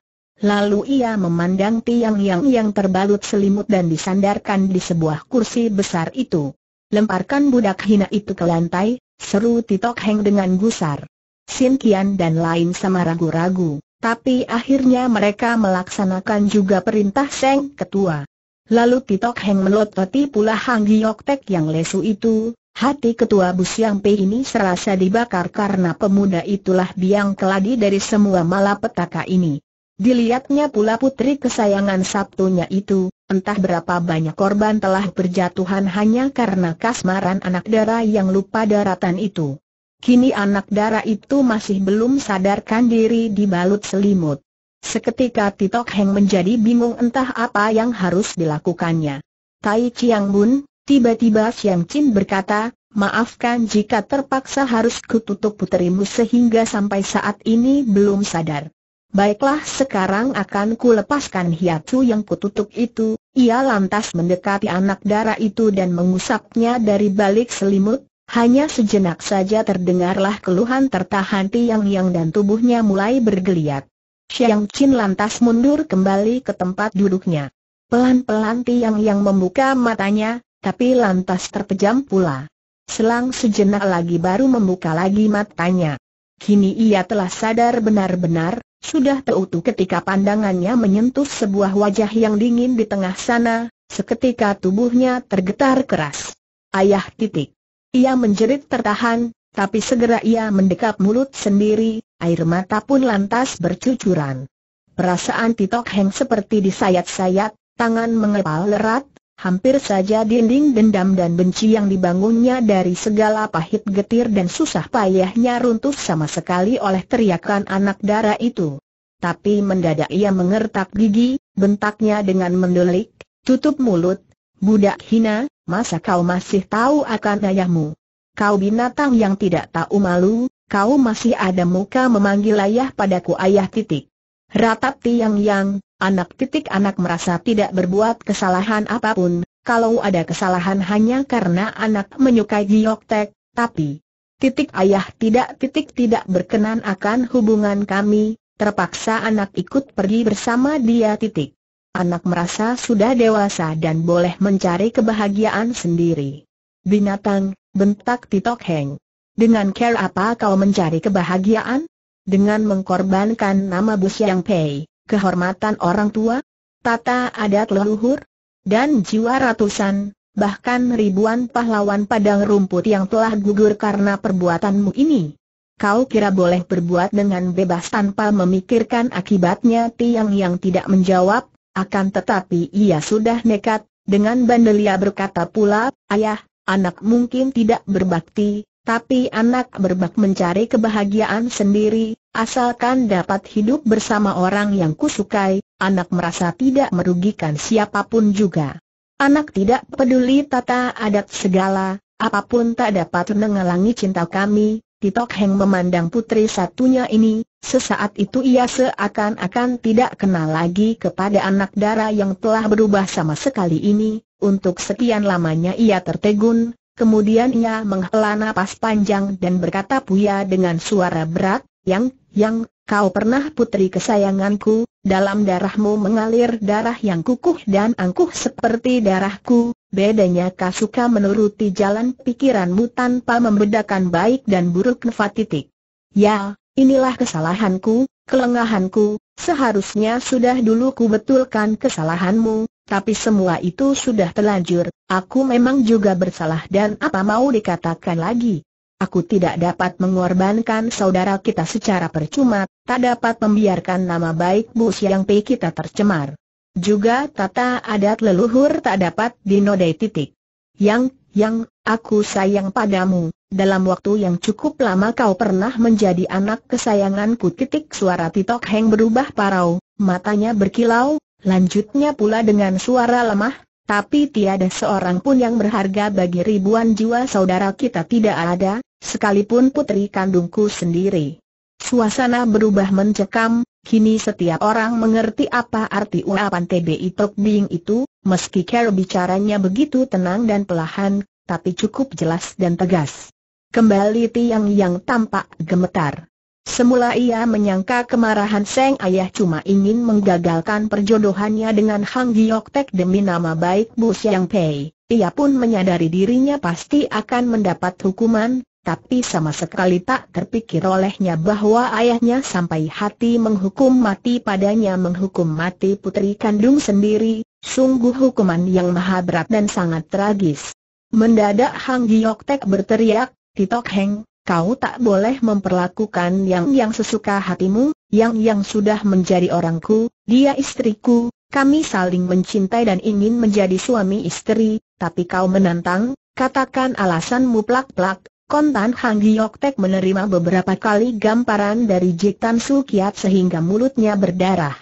Lalu ia memandang tiang yang yang terbalut selimut dan disandarkan di sebuah kursi besar itu. Lemparkan budak hina itu ke lantai, seru Titok Heng dengan gusar. Sin Kian dan lain sama ragu-ragu. Tapi akhirnya mereka melaksanakan juga perintah Seng Ketua. Lalu Pitok Heng melototi pula Hang Giok yang lesu itu, hati Ketua Bus Yang Pei ini serasa dibakar karena pemuda itulah biang keladi dari semua malapetaka ini. Dilihatnya pula putri kesayangan Sabtunya itu, entah berapa banyak korban telah berjatuhan hanya karena kasmaran anak darah yang lupa daratan itu. Kini anak dara itu masih belum sadarkan diri di balut selimut. Seketika Titok Heng menjadi bingung entah apa yang harus dilakukannya. Tai Chiang Bun, tiba-tiba Siang Chin berkata, maafkan jika terpaksa harus kututup puterimu sehingga sampai saat ini belum sadar. Baiklah sekarang akan kulepaskan hiatu yang kututup itu, ia lantas mendekati anak dara itu dan mengusapnya dari balik selimut, hanya sejenak saja terdengarlah keluhan tertahan tiang-yang dan tubuhnya mulai bergeliat. Xiang Qin lantas mundur kembali ke tempat duduknya. Pelan-pelan tiang-yang membuka matanya, tapi lantas terpejam pula. Selang sejenak lagi baru membuka lagi matanya. Kini ia telah sadar benar-benar, sudah teutu ketika pandangannya menyentuh sebuah wajah yang dingin di tengah sana, seketika tubuhnya tergetar keras. Ayah titik. Ia menjerit tertahan, tapi segera ia mendekap mulut sendiri, air mata pun lantas bercucuran. Perasaan Titok Heng seperti disayat-sayat, tangan mengepal lerat, hampir saja dinding dendam dan benci yang dibangunnya dari segala pahit getir dan susah payahnya runtuh sama sekali oleh teriakan anak dara itu. Tapi mendadak ia mengertak gigi, bentaknya dengan mendelik, tutup mulut, budak hina, masa kau masih tahu akan ayahmu? Kau binatang yang tidak tahu malu, kau masih ada muka memanggil ayah padaku ayah titik. Ratap tiang yang, anak titik anak merasa tidak berbuat kesalahan apapun, kalau ada kesalahan hanya karena anak menyukai giok tapi titik ayah tidak titik tidak berkenan akan hubungan kami, terpaksa anak ikut pergi bersama dia titik anak merasa sudah dewasa dan boleh mencari kebahagiaan sendiri. Binatang, bentak Titok Heng. Dengan care apa kau mencari kebahagiaan? Dengan mengkorbankan nama Bus Yang Pei, kehormatan orang tua, tata adat leluhur, dan jiwa ratusan, bahkan ribuan pahlawan padang rumput yang telah gugur karena perbuatanmu ini. Kau kira boleh berbuat dengan bebas tanpa memikirkan akibatnya tiang yang tidak menjawab, akan tetapi ia sudah nekat, dengan bandelia berkata pula, Ayah, anak mungkin tidak berbakti, tapi anak berbak mencari kebahagiaan sendiri, asalkan dapat hidup bersama orang yang kusukai, anak merasa tidak merugikan siapapun juga. Anak tidak peduli tata adat segala, apapun tak dapat mengalangi cinta kami, Titok Heng memandang putri satunya ini, sesaat itu ia seakan-akan tidak kenal lagi kepada anak dara yang telah berubah sama sekali ini, untuk sekian lamanya ia tertegun, kemudian ia menghela napas panjang dan berkata puya dengan suara berat, yang, yang, Kau pernah putri kesayanganku, dalam darahmu mengalir darah yang kukuh dan angkuh seperti darahku, bedanya kau suka menuruti jalan pikiranmu tanpa membedakan baik dan buruk nefatitik. Ya, inilah kesalahanku, kelengahanku, seharusnya sudah dulu ku betulkan kesalahanmu, tapi semua itu sudah terlanjur, aku memang juga bersalah dan apa mau dikatakan lagi. Aku tidak dapat mengorbankan saudara kita secara percuma, tak dapat membiarkan nama baik Bu Siang Pei kita tercemar. Juga tata adat leluhur tak dapat dinodai titik. Yang, yang, aku sayang padamu, dalam waktu yang cukup lama kau pernah menjadi anak kesayanganku titik suara Titok Heng berubah parau, matanya berkilau, lanjutnya pula dengan suara lemah, tapi tiada seorang pun yang berharga bagi ribuan jiwa saudara kita tidak ada, sekalipun putri kandungku sendiri. Suasana berubah mencekam, kini setiap orang mengerti apa arti uapan TBI Tok Bing itu, meski Carol bicaranya begitu tenang dan pelahan, tapi cukup jelas dan tegas. Kembali tiang yang tampak gemetar. Semula ia menyangka kemarahan Seng Ayah cuma ingin menggagalkan perjodohannya dengan Hang Giok Tek demi nama baik Bu Siang Pei. Ia pun menyadari dirinya pasti akan mendapat hukuman, tapi sama sekali tak terpikir olehnya bahwa ayahnya sampai hati menghukum mati padanya menghukum mati putri kandung sendiri, sungguh hukuman yang maha berat dan sangat tragis. Mendadak Hang Giok Tek berteriak, Titok Heng, Kau tak boleh memperlakukan yang-yang sesuka hatimu, yang-yang sudah menjadi orangku, dia istriku, kami saling mencintai dan ingin menjadi suami istri, tapi kau menantang, katakan alasanmu plak-plak, Kontan Hang Giok Tek menerima beberapa kali gamparan dari Jik Tan Su Kiat sehingga mulutnya berdarah.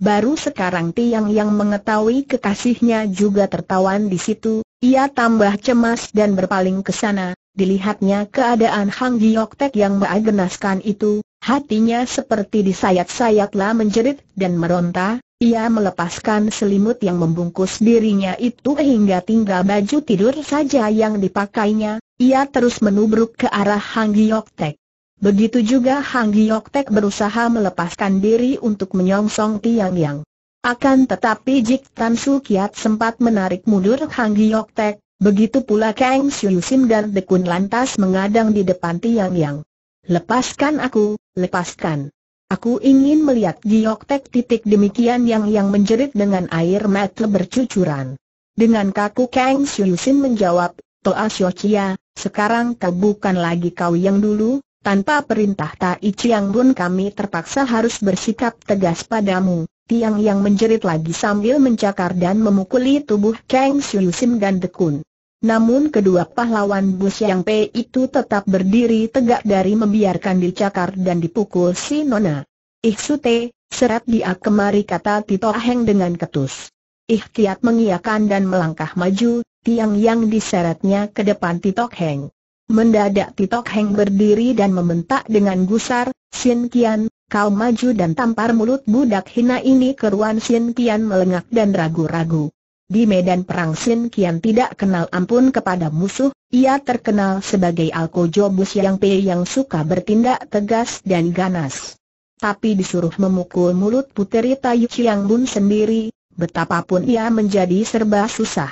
Baru sekarang Tiang yang mengetahui kekasihnya juga tertawan di situ, ia tambah cemas dan berpaling ke sana, Dilihatnya keadaan Hang Tek yang mengagenaskan itu, hatinya seperti disayat-sayatlah menjerit dan meronta, ia melepaskan selimut yang membungkus dirinya itu hingga tinggal baju tidur saja yang dipakainya, ia terus menubruk ke arah Hang Tek. Begitu juga Hang Tek berusaha melepaskan diri untuk menyongsong tiang yang. Akan tetapi Jik Tan Su Kiat sempat menarik mundur Hang Tek, Begitu pula Kang Siusim dan Dekun lantas mengadang di depan tiang yang. Lepaskan aku, lepaskan. Aku ingin melihat Giok Tek titik demikian yang yang menjerit dengan air mata bercucuran. Dengan kaku Kang Siusim menjawab, Toa ah, Siochia, sekarang kau bukan lagi kau yang dulu, tanpa perintah Tai Chiang Bun kami terpaksa harus bersikap tegas padamu. Tiang yang menjerit lagi sambil mencakar dan memukuli tubuh Kang Sim dan Dekun. Namun kedua pahlawan Bus Yang Pei itu tetap berdiri tegak dari membiarkan dicakar dan dipukul si Nona. Ih Te, seret dia kemari kata Tito Heng dengan ketus. tiat mengiakan dan melangkah maju, tiang yang diseretnya ke depan Tito Heng. Mendadak Tito Heng berdiri dan membentak dengan gusar, Sin Kian, Kau maju dan tampar mulut budak hina ini keruan Sin Kian melengak dan ragu-ragu. Di medan perang Sin Kian tidak kenal ampun kepada musuh, ia terkenal sebagai Alkojobus yang pe yang suka bertindak tegas dan ganas. Tapi disuruh memukul mulut puteri Tayu Chiang Bun sendiri, betapapun ia menjadi serba susah.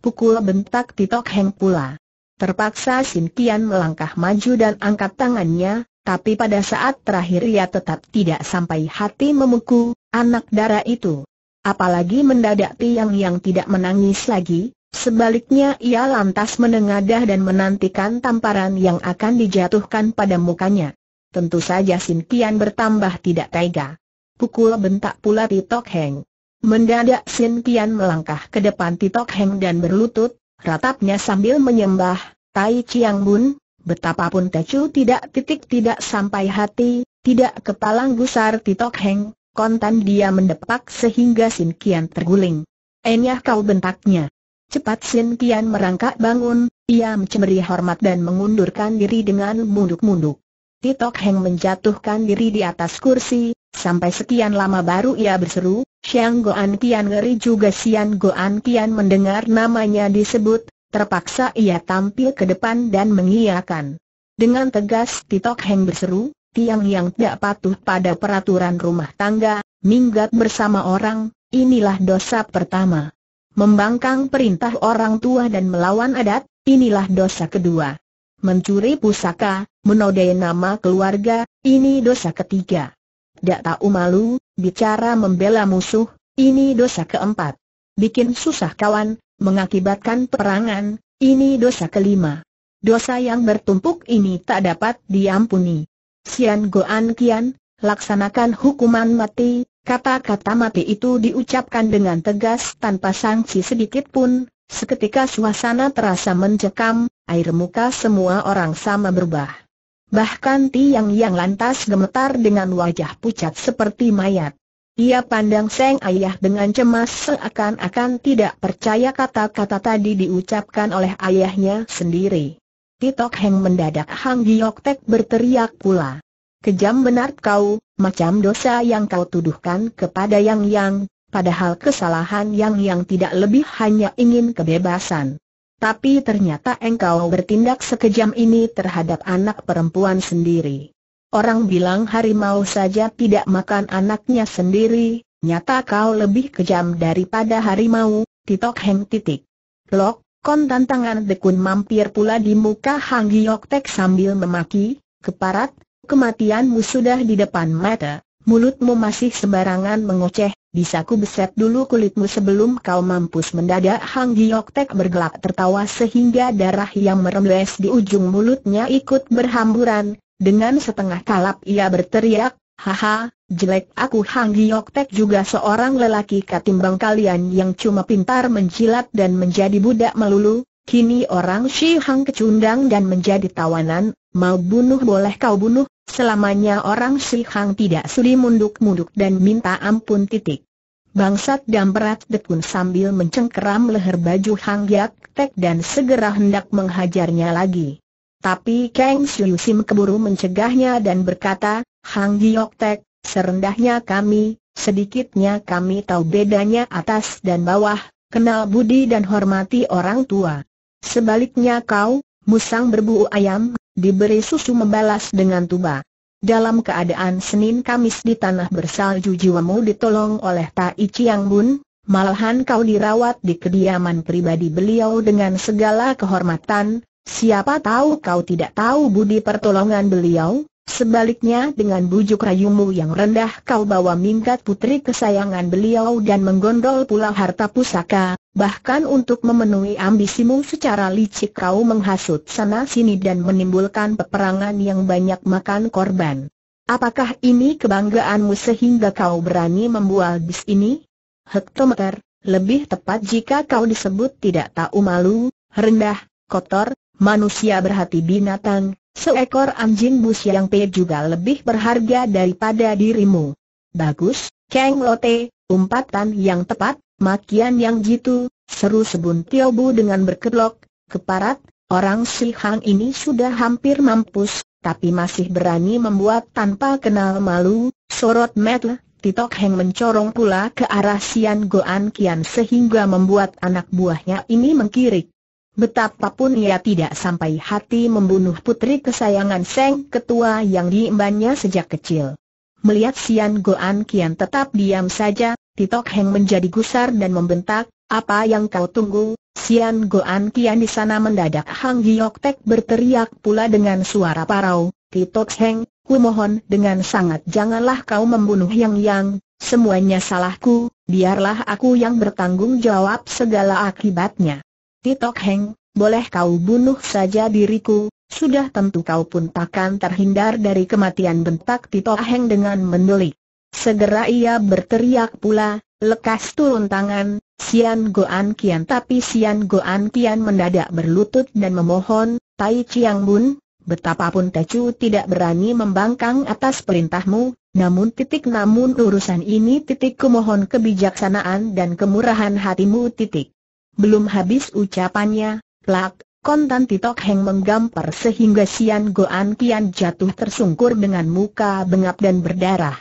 Pukul bentak Titok Heng pula. Terpaksa Sin Kian melangkah maju dan angkat tangannya, tapi pada saat terakhir ia tetap tidak sampai hati memukul anak dara itu. Apalagi mendadak tiang yang tidak menangis lagi, sebaliknya ia lantas menengadah dan menantikan tamparan yang akan dijatuhkan pada mukanya. Tentu saja Sin Kian bertambah tidak tega. Pukul bentak pula Titok Heng. Mendadak Sin Kian melangkah ke depan Titok Heng dan berlutut, ratapnya sambil menyembah, Tai Chiang Bun, Betapapun Tecu tidak titik tidak sampai hati, tidak kepalang gusar Titok Heng, kontan dia mendepak sehingga Sin Kian terguling. Enyah eh kau bentaknya. Cepat Sin Kian merangkak bangun, ia mencemeri hormat dan mengundurkan diri dengan munduk-munduk. Titok Heng menjatuhkan diri di atas kursi, sampai sekian lama baru ia berseru, Siang Goan Kian ngeri juga Siang Goan Kian mendengar namanya disebut, Terpaksa ia tampil ke depan dan mengiyakan. Dengan tegas Titok Heng berseru, tiang yang tidak patuh pada peraturan rumah tangga, minggat bersama orang, inilah dosa pertama. Membangkang perintah orang tua dan melawan adat, inilah dosa kedua. Mencuri pusaka, menodai nama keluarga, ini dosa ketiga. Tak tahu malu, bicara membela musuh, ini dosa keempat. Bikin susah kawan, mengakibatkan perangan, ini dosa kelima. Dosa yang bertumpuk ini tak dapat diampuni. Sian Goan Kian, laksanakan hukuman mati, kata-kata mati itu diucapkan dengan tegas tanpa sanksi sedikit pun, seketika suasana terasa mencekam, air muka semua orang sama berubah. Bahkan Tiang Yang lantas gemetar dengan wajah pucat seperti mayat. Ia pandang Seng Ayah dengan cemas seakan-akan tidak percaya kata-kata tadi diucapkan oleh ayahnya sendiri. Titok Heng mendadak Hang Giok Tek berteriak pula. Kejam benar kau, macam dosa yang kau tuduhkan kepada Yang Yang, padahal kesalahan Yang Yang tidak lebih hanya ingin kebebasan. Tapi ternyata engkau bertindak sekejam ini terhadap anak perempuan sendiri. Orang bilang harimau saja tidak makan anaknya sendiri, nyata kau lebih kejam daripada harimau, titok heng titik. Lok, kon tantangan dekun mampir pula di muka Hang Giok sambil memaki, keparat, kematianmu sudah di depan mata, mulutmu masih sembarangan mengoceh, bisa ku beset dulu kulitmu sebelum kau mampus mendadak Hang Giok bergelak tertawa sehingga darah yang merembes di ujung mulutnya ikut berhamburan, dengan setengah kalap ia berteriak, Haha, jelek aku Hang Giok Tek juga seorang lelaki katimbang kalian yang cuma pintar menjilat dan menjadi budak melulu, kini orang Shi Hang kecundang dan menjadi tawanan, mau bunuh boleh kau bunuh, selamanya orang Shi Hang tidak sudi munduk-munduk dan minta ampun titik. Bangsat dan berat dekun sambil mencengkeram leher baju Hang Yak Tek dan segera hendak menghajarnya lagi. Tapi Kang Siu Sim keburu mencegahnya dan berkata, Hang Giok Tek, serendahnya kami, sedikitnya kami tahu bedanya atas dan bawah, kenal budi dan hormati orang tua. Sebaliknya kau, musang berbuu ayam, diberi susu membalas dengan tuba. Dalam keadaan Senin Kamis di tanah bersalju jiwamu ditolong oleh Tai Chiang Bun, malahan kau dirawat di kediaman pribadi beliau dengan segala kehormatan, Siapa tahu kau tidak tahu budi pertolongan beliau? Sebaliknya dengan bujuk rayumu yang rendah kau bawa mingkat putri kesayangan beliau dan menggondol pula harta pusaka, bahkan untuk memenuhi ambisimu secara licik kau menghasut sana-sini dan menimbulkan peperangan yang banyak makan korban. Apakah ini kebanggaanmu sehingga kau berani membual bis ini? Hektometer, lebih tepat jika kau disebut tidak tahu malu, rendah, kotor, manusia berhati binatang, seekor anjing bus yang pe juga lebih berharga daripada dirimu. Bagus, Kang Lote, umpatan yang tepat, makian yang jitu, seru sebun bu dengan berkedok. keparat, orang si Hang ini sudah hampir mampus, tapi masih berani membuat tanpa kenal malu, sorot metle. Titok Heng mencorong pula ke arah Sian Goan Kian sehingga membuat anak buahnya ini mengkirik. Betapapun ia tidak sampai hati membunuh putri kesayangan Seng Ketua yang diimbannya sejak kecil. Melihat Sian Goan Kian tetap diam saja, Titok Heng menjadi gusar dan membentak, apa yang kau tunggu, Sian Goan Kian di sana mendadak Hang Giok Tek berteriak pula dengan suara parau, Titok Heng, ku mohon dengan sangat janganlah kau membunuh Yang Yang, semuanya salahku, biarlah aku yang bertanggung jawab segala akibatnya. Titok Heng, boleh kau bunuh saja diriku, sudah tentu kau pun takkan terhindar dari kematian bentak Titok Heng dengan mendelik. Segera ia berteriak pula, lekas turun tangan, Sian Goan Kian tapi Sian Goan Kian mendadak berlutut dan memohon, Tai Chiang Bun, betapapun Tecu tidak berani membangkang atas perintahmu, namun titik namun urusan ini titik kumohon kebijaksanaan dan kemurahan hatimu titik. Belum habis ucapannya, plak, kontan Titok Heng menggampar sehingga Sian Goan Kian jatuh tersungkur dengan muka bengap dan berdarah.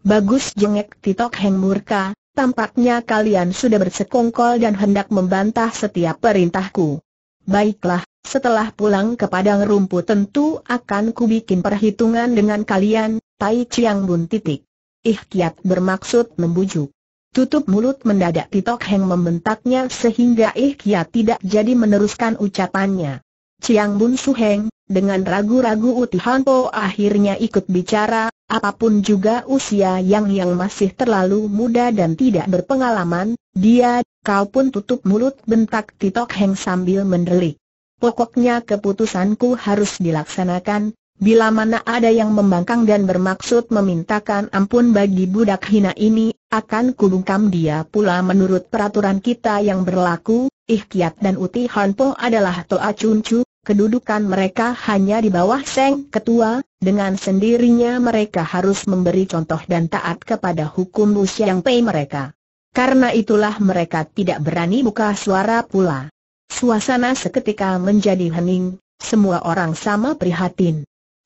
Bagus jengek Titok Heng murka, tampaknya kalian sudah bersekongkol dan hendak membantah setiap perintahku. Baiklah, setelah pulang ke padang rumput tentu akan kubikin perhitungan dengan kalian, Tai Chiang Bun titik. Ikhtiat bermaksud membujuk. Tutup mulut mendadak Titok Heng membentaknya sehingga Ih Kia tidak jadi meneruskan ucapannya. Ciang Bun Su Heng, dengan ragu-ragu Han Po akhirnya ikut bicara, apapun juga usia yang yang masih terlalu muda dan tidak berpengalaman, dia, kau pun tutup mulut bentak Titok Heng sambil mendelik. Pokoknya keputusanku harus dilaksanakan, Bila mana ada yang membangkang dan bermaksud memintakan ampun bagi budak hina ini, akan kubungkam dia pula menurut peraturan kita yang berlaku, Ihkiat dan Uti Hanpo adalah Toa Cuncu, kedudukan mereka hanya di bawah Seng Ketua, dengan sendirinya mereka harus memberi contoh dan taat kepada hukum usia Yang Pei mereka. Karena itulah mereka tidak berani buka suara pula. Suasana seketika menjadi hening, semua orang sama prihatin.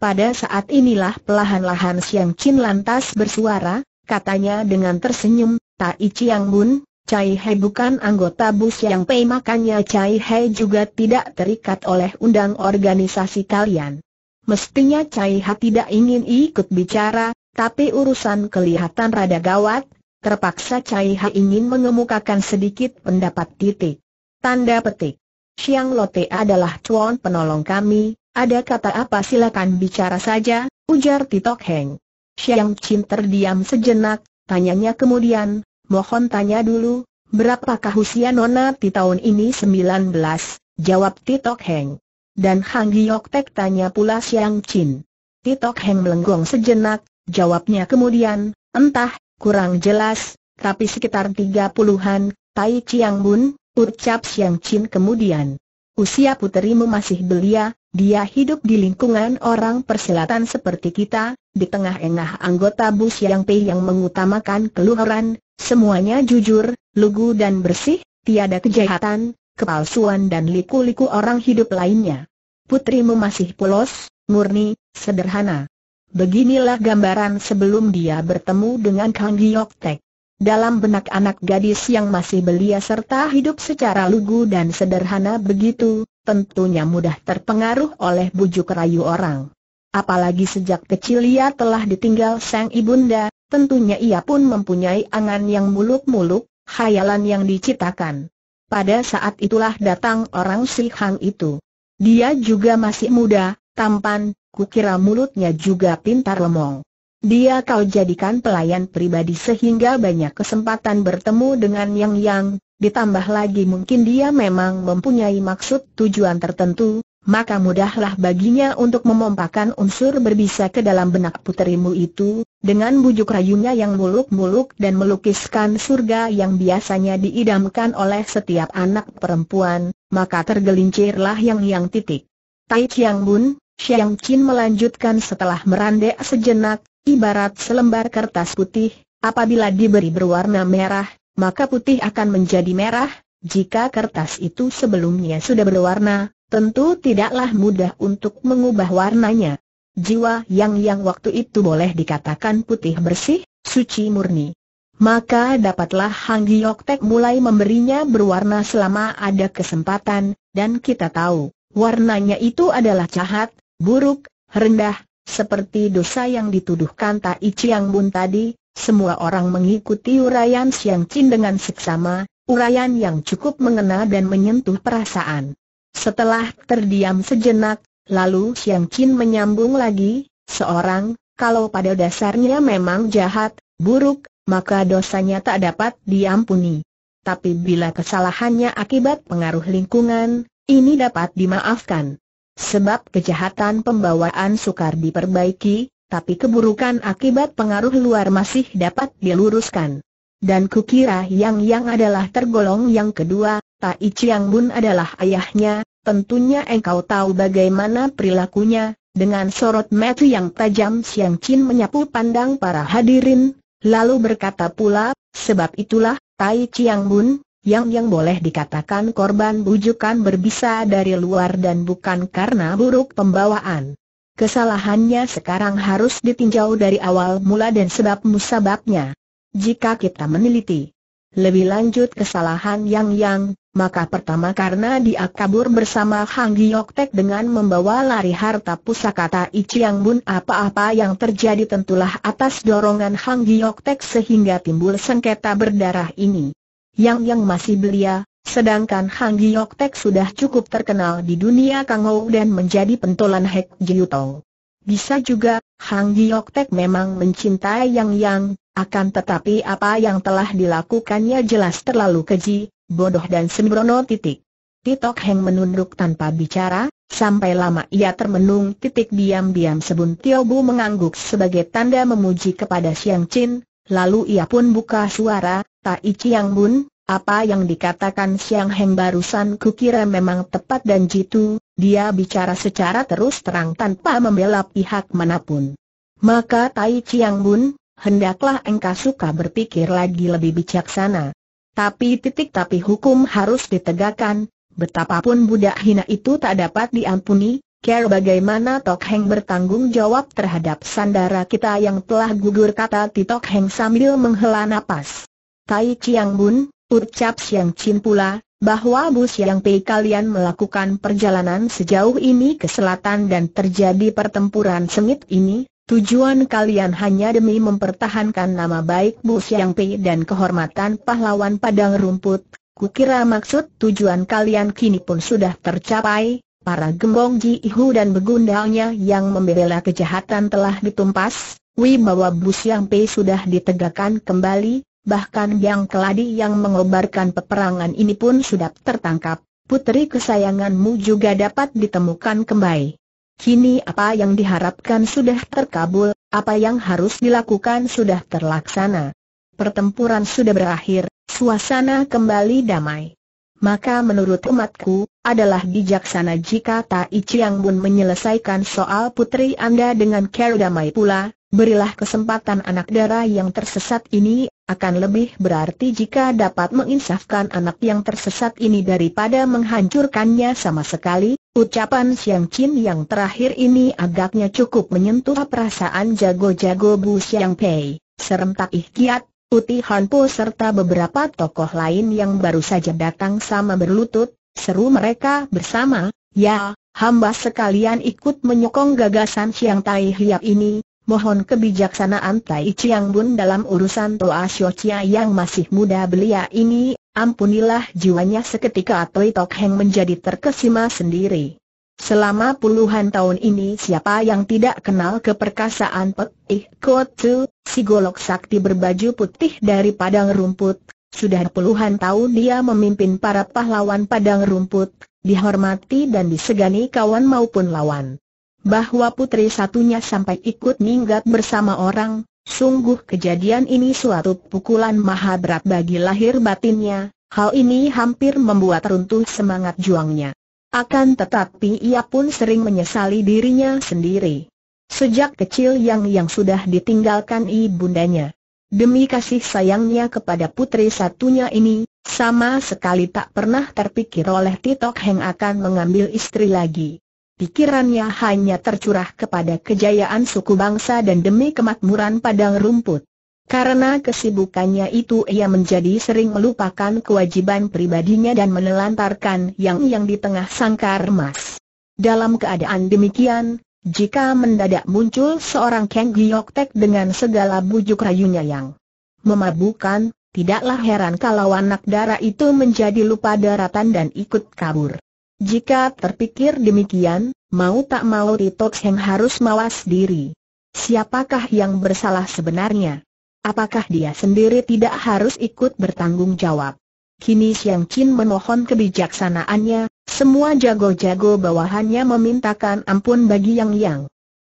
Pada saat inilah pelahan-lahan Siang Chin lantas bersuara, katanya dengan tersenyum, Tai Chiang Bun, Chai He bukan anggota Bus Yang Pei makanya Chai He juga tidak terikat oleh undang organisasi kalian. Mestinya Chai He tidak ingin ikut bicara, tapi urusan kelihatan rada gawat, terpaksa Chai He ingin mengemukakan sedikit pendapat titik. Tanda petik. Siang Lote adalah cuan penolong kami, ada kata apa silakan bicara saja, ujar Titok Heng. Siang Chin terdiam sejenak, tanyanya kemudian, mohon tanya dulu, berapakah usia Nona di tahun ini 19, jawab Titok Heng. Dan Hang Giok Tek tanya pula Siang Chin. Titok Heng melenggong sejenak, jawabnya kemudian, entah, kurang jelas, tapi sekitar tiga puluhan, Tai Chiang Bun, ucap Siang Chin kemudian. Usia puterimu masih belia, dia hidup di lingkungan orang persilatan seperti kita, di tengah-tengah anggota Bus Yang Pei yang mengutamakan keluhuran, semuanya jujur, lugu dan bersih, tiada kejahatan, kepalsuan dan liku-liku orang hidup lainnya. Putrimu masih polos, murni, sederhana. Beginilah gambaran sebelum dia bertemu dengan Kang Giok Tek. Dalam benak anak gadis yang masih belia serta hidup secara lugu dan sederhana begitu, tentunya mudah terpengaruh oleh bujuk rayu orang. Apalagi sejak kecil ia telah ditinggal sang ibunda, tentunya ia pun mempunyai angan yang muluk-muluk, khayalan yang diciptakan. Pada saat itulah datang orang silhang itu. Dia juga masih muda, tampan, kukira mulutnya juga pintar lemong. Dia kau jadikan pelayan pribadi sehingga banyak kesempatan bertemu dengan Yang Yang, ditambah lagi mungkin dia memang mempunyai maksud tujuan tertentu, maka mudahlah baginya untuk memompakan unsur berbisa ke dalam benak puterimu itu, dengan bujuk rayunya yang muluk-muluk dan melukiskan surga yang biasanya diidamkan oleh setiap anak perempuan, maka tergelincirlah yang yang titik. Tai Chiang Bun, Xiang Qin melanjutkan setelah merandek sejenak, Ibarat selembar kertas putih, apabila diberi berwarna merah, maka putih akan menjadi merah, jika kertas itu sebelumnya sudah berwarna, tentu tidaklah mudah untuk mengubah warnanya. Jiwa yang yang waktu itu boleh dikatakan putih bersih, suci murni. Maka dapatlah Hang Giok mulai memberinya berwarna selama ada kesempatan, dan kita tahu, warnanya itu adalah cahat, buruk, rendah, seperti dosa yang dituduhkan Tai Chiang Bun tadi, semua orang mengikuti urayan Siang Chin dengan seksama, urayan yang cukup mengena dan menyentuh perasaan. Setelah terdiam sejenak, lalu Siang Chin menyambung lagi, seorang, kalau pada dasarnya memang jahat, buruk, maka dosanya tak dapat diampuni. Tapi bila kesalahannya akibat pengaruh lingkungan, ini dapat dimaafkan. Sebab kejahatan pembawaan sukar diperbaiki, tapi keburukan akibat pengaruh luar masih dapat diluruskan. Dan kukira Yang Yang adalah tergolong yang kedua, Tai Chiang Bun adalah ayahnya, tentunya engkau tahu bagaimana perilakunya, dengan sorot mata yang tajam Siang Chin menyapu pandang para hadirin, lalu berkata pula, sebab itulah, Tai Chiang Bun, yang-yang boleh dikatakan korban bujukan berbisa dari luar dan bukan karena buruk pembawaan. Kesalahannya sekarang harus ditinjau dari awal mula dan sebab-musababnya. Jika kita meneliti lebih lanjut kesalahan yang-yang, maka pertama karena dia kabur bersama Hang Giok dengan membawa lari harta pusaka Tai Chiang Bun apa-apa yang terjadi tentulah atas dorongan Hang Giok sehingga timbul sengketa berdarah ini. Yang Yang masih belia, sedangkan Hang Giok Tek sudah cukup terkenal di dunia Kang Ou dan menjadi pentolan Hek Jiu Tong. Bisa juga, Hang Giok Tek memang mencintai Yang Yang, akan tetapi apa yang telah dilakukannya jelas terlalu keji, bodoh dan sembrono titik. Titok Heng menunduk tanpa bicara, sampai lama ia termenung titik diam-diam Sebun Bu mengangguk sebagai tanda memuji kepada Siang Chin, lalu ia pun buka suara, Tai Chiang Bun, apa yang dikatakan Siang Heng barusan kukira memang tepat dan jitu, dia bicara secara terus terang tanpa membela pihak manapun. Maka Tai Chiang Bun, hendaklah engkau suka berpikir lagi lebih bijaksana. Tapi titik tapi hukum harus ditegakkan, betapapun budak hina itu tak dapat diampuni, Care bagaimana Tok Heng bertanggung jawab terhadap sandara kita yang telah gugur kata Tok Heng sambil menghela napas. Tai Chiang Bun, ucap Siang Chin pula, bahwa Bu Siang Pei kalian melakukan perjalanan sejauh ini ke selatan dan terjadi pertempuran sengit ini, tujuan kalian hanya demi mempertahankan nama baik Bu Siang Pei dan kehormatan pahlawan padang rumput. Kukira maksud tujuan kalian kini pun sudah tercapai, para gembong Ji Ihu dan begundalnya yang membela kejahatan telah ditumpas, wibawa Bu Siang Pei sudah ditegakkan kembali, bahkan yang keladi yang mengobarkan peperangan ini pun sudah tertangkap, putri kesayanganmu juga dapat ditemukan kembali. Kini apa yang diharapkan sudah terkabul, apa yang harus dilakukan sudah terlaksana. Pertempuran sudah berakhir, suasana kembali damai. Maka menurut umatku, adalah bijaksana jika Tai Chiang Bun menyelesaikan soal putri Anda dengan care damai pula, berilah kesempatan anak darah yang tersesat ini akan lebih berarti jika dapat menginsafkan anak yang tersesat ini daripada menghancurkannya sama sekali, ucapan Siang Chin yang terakhir ini agaknya cukup menyentuh perasaan jago-jago Bu Siang Pei, serentak Ihkiat, Uti Han Po serta beberapa tokoh lain yang baru saja datang sama berlutut, seru mereka bersama, ya, hamba sekalian ikut menyokong gagasan Siang Tai Hiap ini, Mohon kebijaksanaan Tai Chiang Bun dalam urusan Toa Chia yang masih muda belia ini, ampunilah jiwanya seketika Atli Tok Heng menjadi terkesima sendiri. Selama puluhan tahun ini siapa yang tidak kenal keperkasaan Pek Ih Kot si golok sakti berbaju putih dari padang rumput, sudah puluhan tahun dia memimpin para pahlawan padang rumput, dihormati dan disegani kawan maupun lawan bahwa putri satunya sampai ikut minggat bersama orang, sungguh kejadian ini suatu pukulan maha berat bagi lahir batinnya, hal ini hampir membuat runtuh semangat juangnya. Akan tetapi ia pun sering menyesali dirinya sendiri. Sejak kecil Yang Yang sudah ditinggalkan ibundanya. Demi kasih sayangnya kepada putri satunya ini, sama sekali tak pernah terpikir oleh Titok Heng akan mengambil istri lagi pikirannya hanya tercurah kepada kejayaan suku bangsa dan demi kemakmuran padang rumput. Karena kesibukannya itu ia menjadi sering melupakan kewajiban pribadinya dan menelantarkan yang-yang di tengah sangkar emas. Dalam keadaan demikian, jika mendadak muncul seorang Kang Gioktek dengan segala bujuk rayunya yang memabukan, tidaklah heran kalau anak darah itu menjadi lupa daratan dan ikut kabur. Jika terpikir demikian, mau tak mau Tito Cheng harus mawas diri. Siapakah yang bersalah sebenarnya? Apakah dia sendiri tidak harus ikut bertanggung jawab? Kini Siang Qin memohon kebijaksanaannya, semua jago-jago bawahannya memintakan ampun bagi Yang Yang.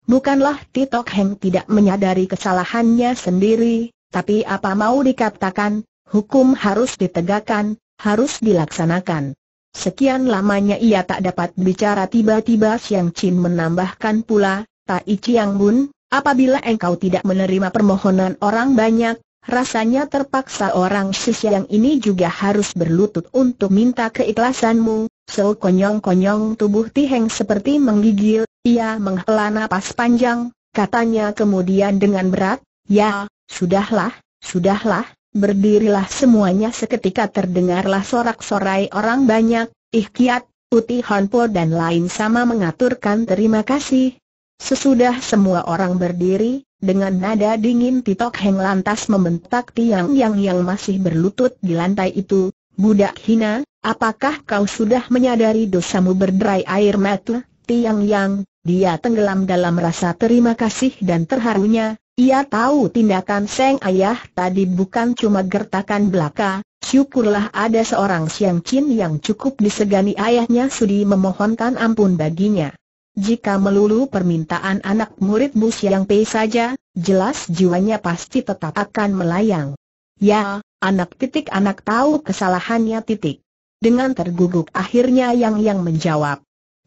Bukanlah Tito Heng tidak menyadari kesalahannya sendiri, tapi apa mau dikatakan, hukum harus ditegakkan, harus dilaksanakan. Sekian lamanya ia tak dapat bicara tiba-tiba Siang Chin menambahkan pula, Tai Chiang Bun, apabila engkau tidak menerima permohonan orang banyak, rasanya terpaksa orang sis yang ini juga harus berlutut untuk minta keikhlasanmu. Sekonyong-konyong tubuh Tiheng seperti menggigil, ia menghela napas panjang, katanya kemudian dengan berat, ya, sudahlah, sudahlah, Berdirilah semuanya seketika terdengarlah sorak-sorai orang banyak, Ikhiat, Uti Honpo dan lain sama mengaturkan terima kasih. Sesudah semua orang berdiri, dengan nada dingin Titok Heng lantas membentak tiang yang yang masih berlutut di lantai itu, Budak hina, apakah kau sudah menyadari dosamu berderai air mata? Tiang Yang, dia tenggelam dalam rasa terima kasih dan terharunya, ia tahu tindakan Seng Ayah tadi bukan cuma gertakan belaka, syukurlah ada seorang Siang Chin yang cukup disegani ayahnya sudi memohonkan ampun baginya. Jika melulu permintaan anak murid Bu Siang Pei saja, jelas jiwanya pasti tetap akan melayang. Ya, anak titik anak tahu kesalahannya titik. Dengan tergugup akhirnya Yang Yang menjawab.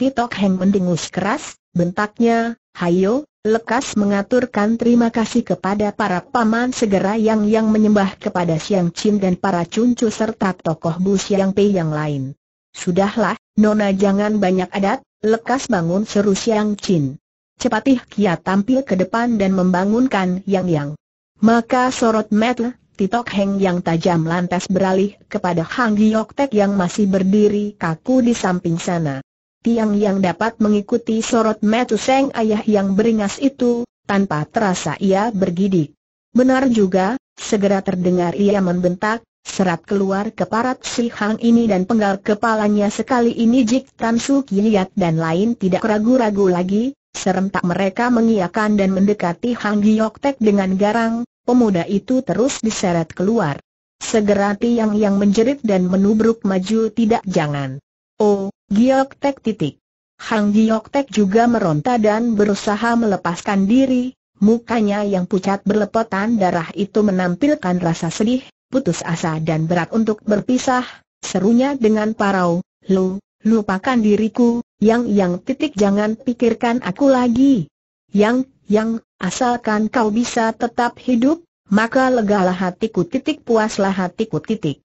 Pitok Heng mendengus keras, bentaknya, hayo, lekas mengaturkan terima kasih kepada para paman segera yang yang menyembah kepada Siang Chin dan para cuncu serta tokoh Bu Siang Pei yang lain. Sudahlah, Nona jangan banyak adat, lekas bangun seru Siang Chin. Cepatih Kia tampil ke depan dan membangunkan Yang Yang. Maka sorot metel, Titok Heng yang tajam lantas beralih kepada Hang Giok Tek yang masih berdiri kaku di samping sana tiang yang dapat mengikuti sorot metu Seng ayah yang beringas itu, tanpa terasa ia bergidik. Benar juga, segera terdengar ia membentak, serat keluar ke parat si Hang ini dan penggal kepalanya sekali ini Jik Tan Su Kiyat dan lain tidak ragu-ragu lagi, serentak mereka mengiakan dan mendekati Hang Giok Tek dengan garang, pemuda itu terus diseret keluar. Segera tiang yang menjerit dan menubruk maju tidak jangan. Oh, Giok Tek titik. Hang Giok Tek juga meronta dan berusaha melepaskan diri, mukanya yang pucat berlepotan darah itu menampilkan rasa sedih, putus asa dan berat untuk berpisah, serunya dengan parau, lu, lupakan diriku, yang yang titik jangan pikirkan aku lagi. Yang, yang, asalkan kau bisa tetap hidup, maka legalah hatiku titik puaslah hatiku titik.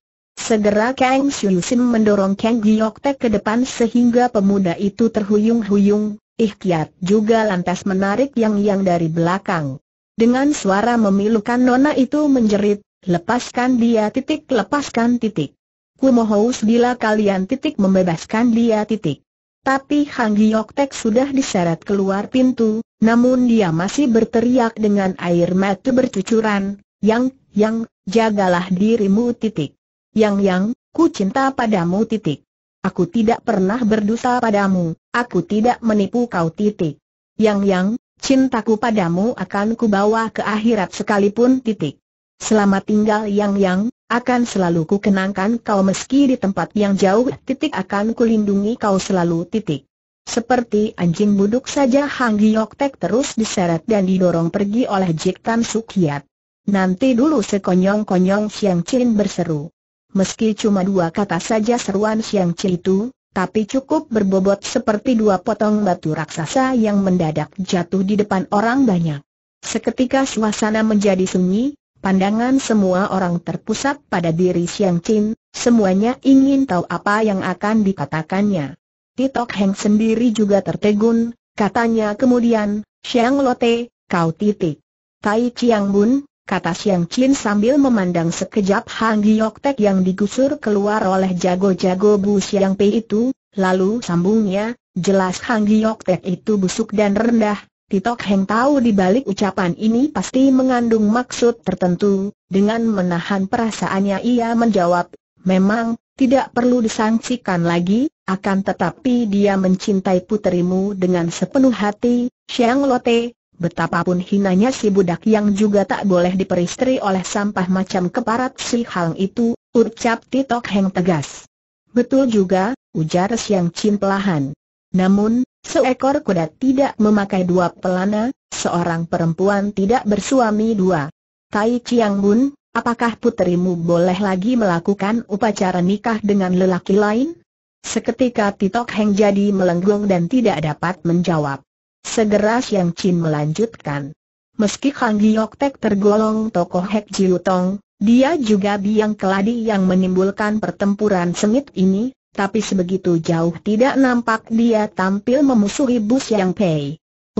Segera Kang Xiu Sim mendorong Kang Giok Tek ke depan sehingga pemuda itu terhuyung-huyung, Ikhtiat juga lantas menarik yang-yang dari belakang. Dengan suara memilukan nona itu menjerit, lepaskan dia titik lepaskan titik. Kumohaus bila kalian titik membebaskan dia titik. Tapi Hang Giok Tek sudah diseret keluar pintu, namun dia masih berteriak dengan air mata bercucuran, yang, yang, jagalah dirimu titik. Yang Yang, ku cinta padamu titik. Aku tidak pernah berdosa padamu, aku tidak menipu kau titik. Yang Yang, cintaku padamu akan kubawa ke akhirat sekalipun titik. Selamat tinggal Yang Yang, akan selalu ku kenangkan kau meski di tempat yang jauh titik akan kulindungi kau selalu titik. Seperti anjing buduk saja Hang Giok Tek terus diseret dan didorong pergi oleh Jik Tan Sukiat. Nanti dulu sekonyong-konyong Siang Chin berseru. Meski cuma dua kata saja seruan Siang Ci itu, tapi cukup berbobot seperti dua potong batu raksasa yang mendadak jatuh di depan orang banyak. Seketika suasana menjadi sunyi, pandangan semua orang terpusat pada diri Siang Chin, semuanya ingin tahu apa yang akan dikatakannya. Titok Heng sendiri juga tertegun, katanya kemudian, Siang Lote, kau titik. Tai Chiang Bun, kata Siang Chin sambil memandang sekejap Hang Giok yang digusur keluar oleh jago-jago Bu Siang Pei itu, lalu sambungnya, jelas Hang Giok itu busuk dan rendah, Titok Heng tahu di balik ucapan ini pasti mengandung maksud tertentu, dengan menahan perasaannya ia menjawab, memang, tidak perlu disangsikan lagi, akan tetapi dia mencintai puterimu dengan sepenuh hati, Xiang Lote, Betapapun hinanya si budak yang juga tak boleh diperistri oleh sampah macam keparat si hal itu, ucap Titok Heng tegas. Betul juga, ujar Siang Chin pelahan. Namun, seekor kuda tidak memakai dua pelana, seorang perempuan tidak bersuami dua. Tai Chiang Bun, apakah putrimu boleh lagi melakukan upacara nikah dengan lelaki lain? Seketika Titok Heng jadi melenggung dan tidak dapat menjawab. Segera Siang Chin melanjutkan. Meski Kang Giok Tek tergolong tokoh Hek Jiu Tong, dia juga biang keladi yang menimbulkan pertempuran sengit ini, tapi sebegitu jauh tidak nampak dia tampil memusuhi Bus Yang Pei.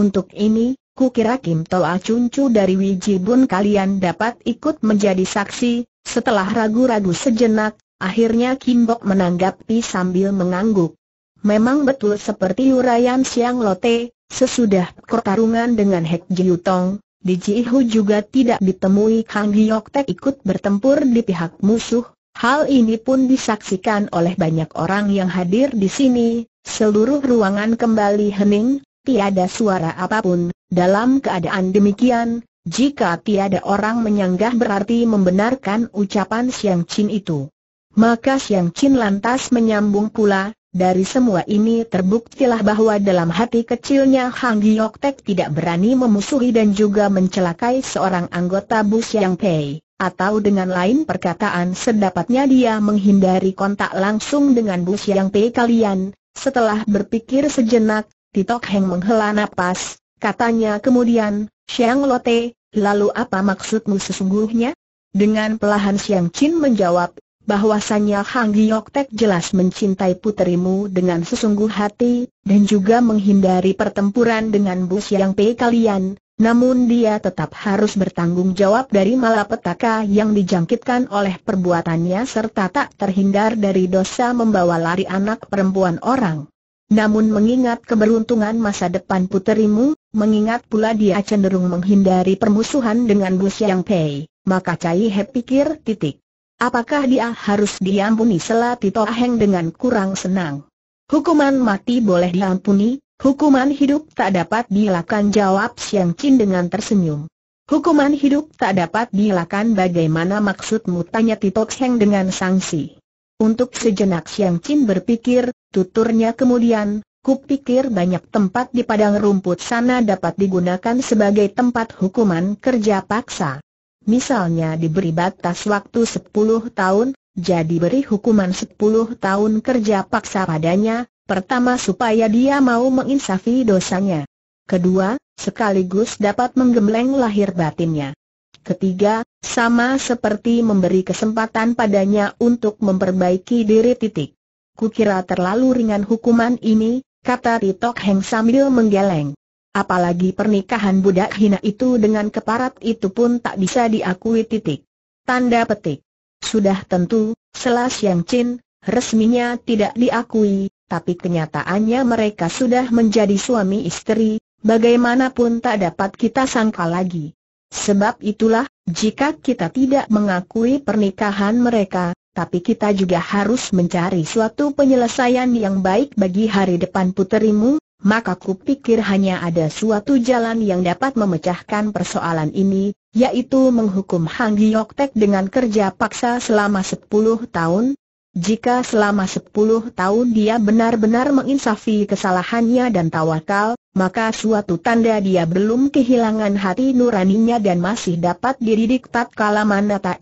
Untuk ini, kukira Kim Toa Cuncu dari Wijibun kalian dapat ikut menjadi saksi, setelah ragu-ragu sejenak, akhirnya Kim Bok menanggapi sambil mengangguk. Memang betul seperti urayan Siang Lote, sesudah pertarungan dengan Hek Jiu Tong, di Jihu juga tidak ditemui Kang Hyok Tek ikut bertempur di pihak musuh. Hal ini pun disaksikan oleh banyak orang yang hadir di sini, seluruh ruangan kembali hening, tiada suara apapun. Dalam keadaan demikian, jika tiada orang menyanggah berarti membenarkan ucapan Siang Chin itu. Maka Siang Chin lantas menyambung pula, dari semua ini terbuktilah bahwa dalam hati kecilnya Hang Giok Tek tidak berani memusuhi dan juga mencelakai seorang anggota Bus Yang Pei, atau dengan lain perkataan sedapatnya dia menghindari kontak langsung dengan Bus Yang Pei kalian. Setelah berpikir sejenak, Titok Heng menghela nafas, katanya kemudian, Siang Lote, lalu apa maksudmu sesungguhnya? Dengan pelahan Siang Chin menjawab, bahwasannya Hang Gioktek jelas mencintai puterimu dengan sesungguh hati, dan juga menghindari pertempuran dengan bus yang Pei kalian, namun dia tetap harus bertanggung jawab dari malapetaka yang dijangkitkan oleh perbuatannya serta tak terhindar dari dosa membawa lari anak perempuan orang. Namun mengingat keberuntungan masa depan puterimu, mengingat pula dia cenderung menghindari permusuhan dengan Bus Yang Pei, maka Cai He pikir titik. Apakah dia harus diampuni Tito Aheng dengan kurang senang? Hukuman mati boleh diampuni, hukuman hidup tak dapat dilakukan jawab Siang Chin dengan tersenyum. Hukuman hidup tak dapat dilakukan bagaimana maksudmu tanya Tito Aheng dengan sanksi. Untuk sejenak Siang Chin berpikir, tuturnya kemudian, kupikir banyak tempat di padang rumput sana dapat digunakan sebagai tempat hukuman kerja paksa. Misalnya diberi batas waktu 10 tahun, jadi beri hukuman 10 tahun kerja paksa padanya, pertama supaya dia mau menginsafi dosanya. Kedua, sekaligus dapat menggembleng lahir batinnya. Ketiga, sama seperti memberi kesempatan padanya untuk memperbaiki diri titik. Kukira terlalu ringan hukuman ini, kata Titok Heng sambil menggeleng. Apalagi pernikahan budak hina itu dengan keparat itu pun tak bisa diakui titik. Tanda petik. Sudah tentu, Selas Yang cin, resminya tidak diakui, tapi kenyataannya mereka sudah menjadi suami istri, bagaimanapun tak dapat kita sangka lagi. Sebab itulah, jika kita tidak mengakui pernikahan mereka, tapi kita juga harus mencari suatu penyelesaian yang baik bagi hari depan puterimu, maka kupikir hanya ada suatu jalan yang dapat memecahkan persoalan ini, yaitu menghukum Hang Giok dengan kerja paksa selama 10 tahun. Jika selama 10 tahun dia benar-benar menginsafi kesalahannya dan tawakal, maka suatu tanda dia belum kehilangan hati nuraninya dan masih dapat dididik tatkala mana Tai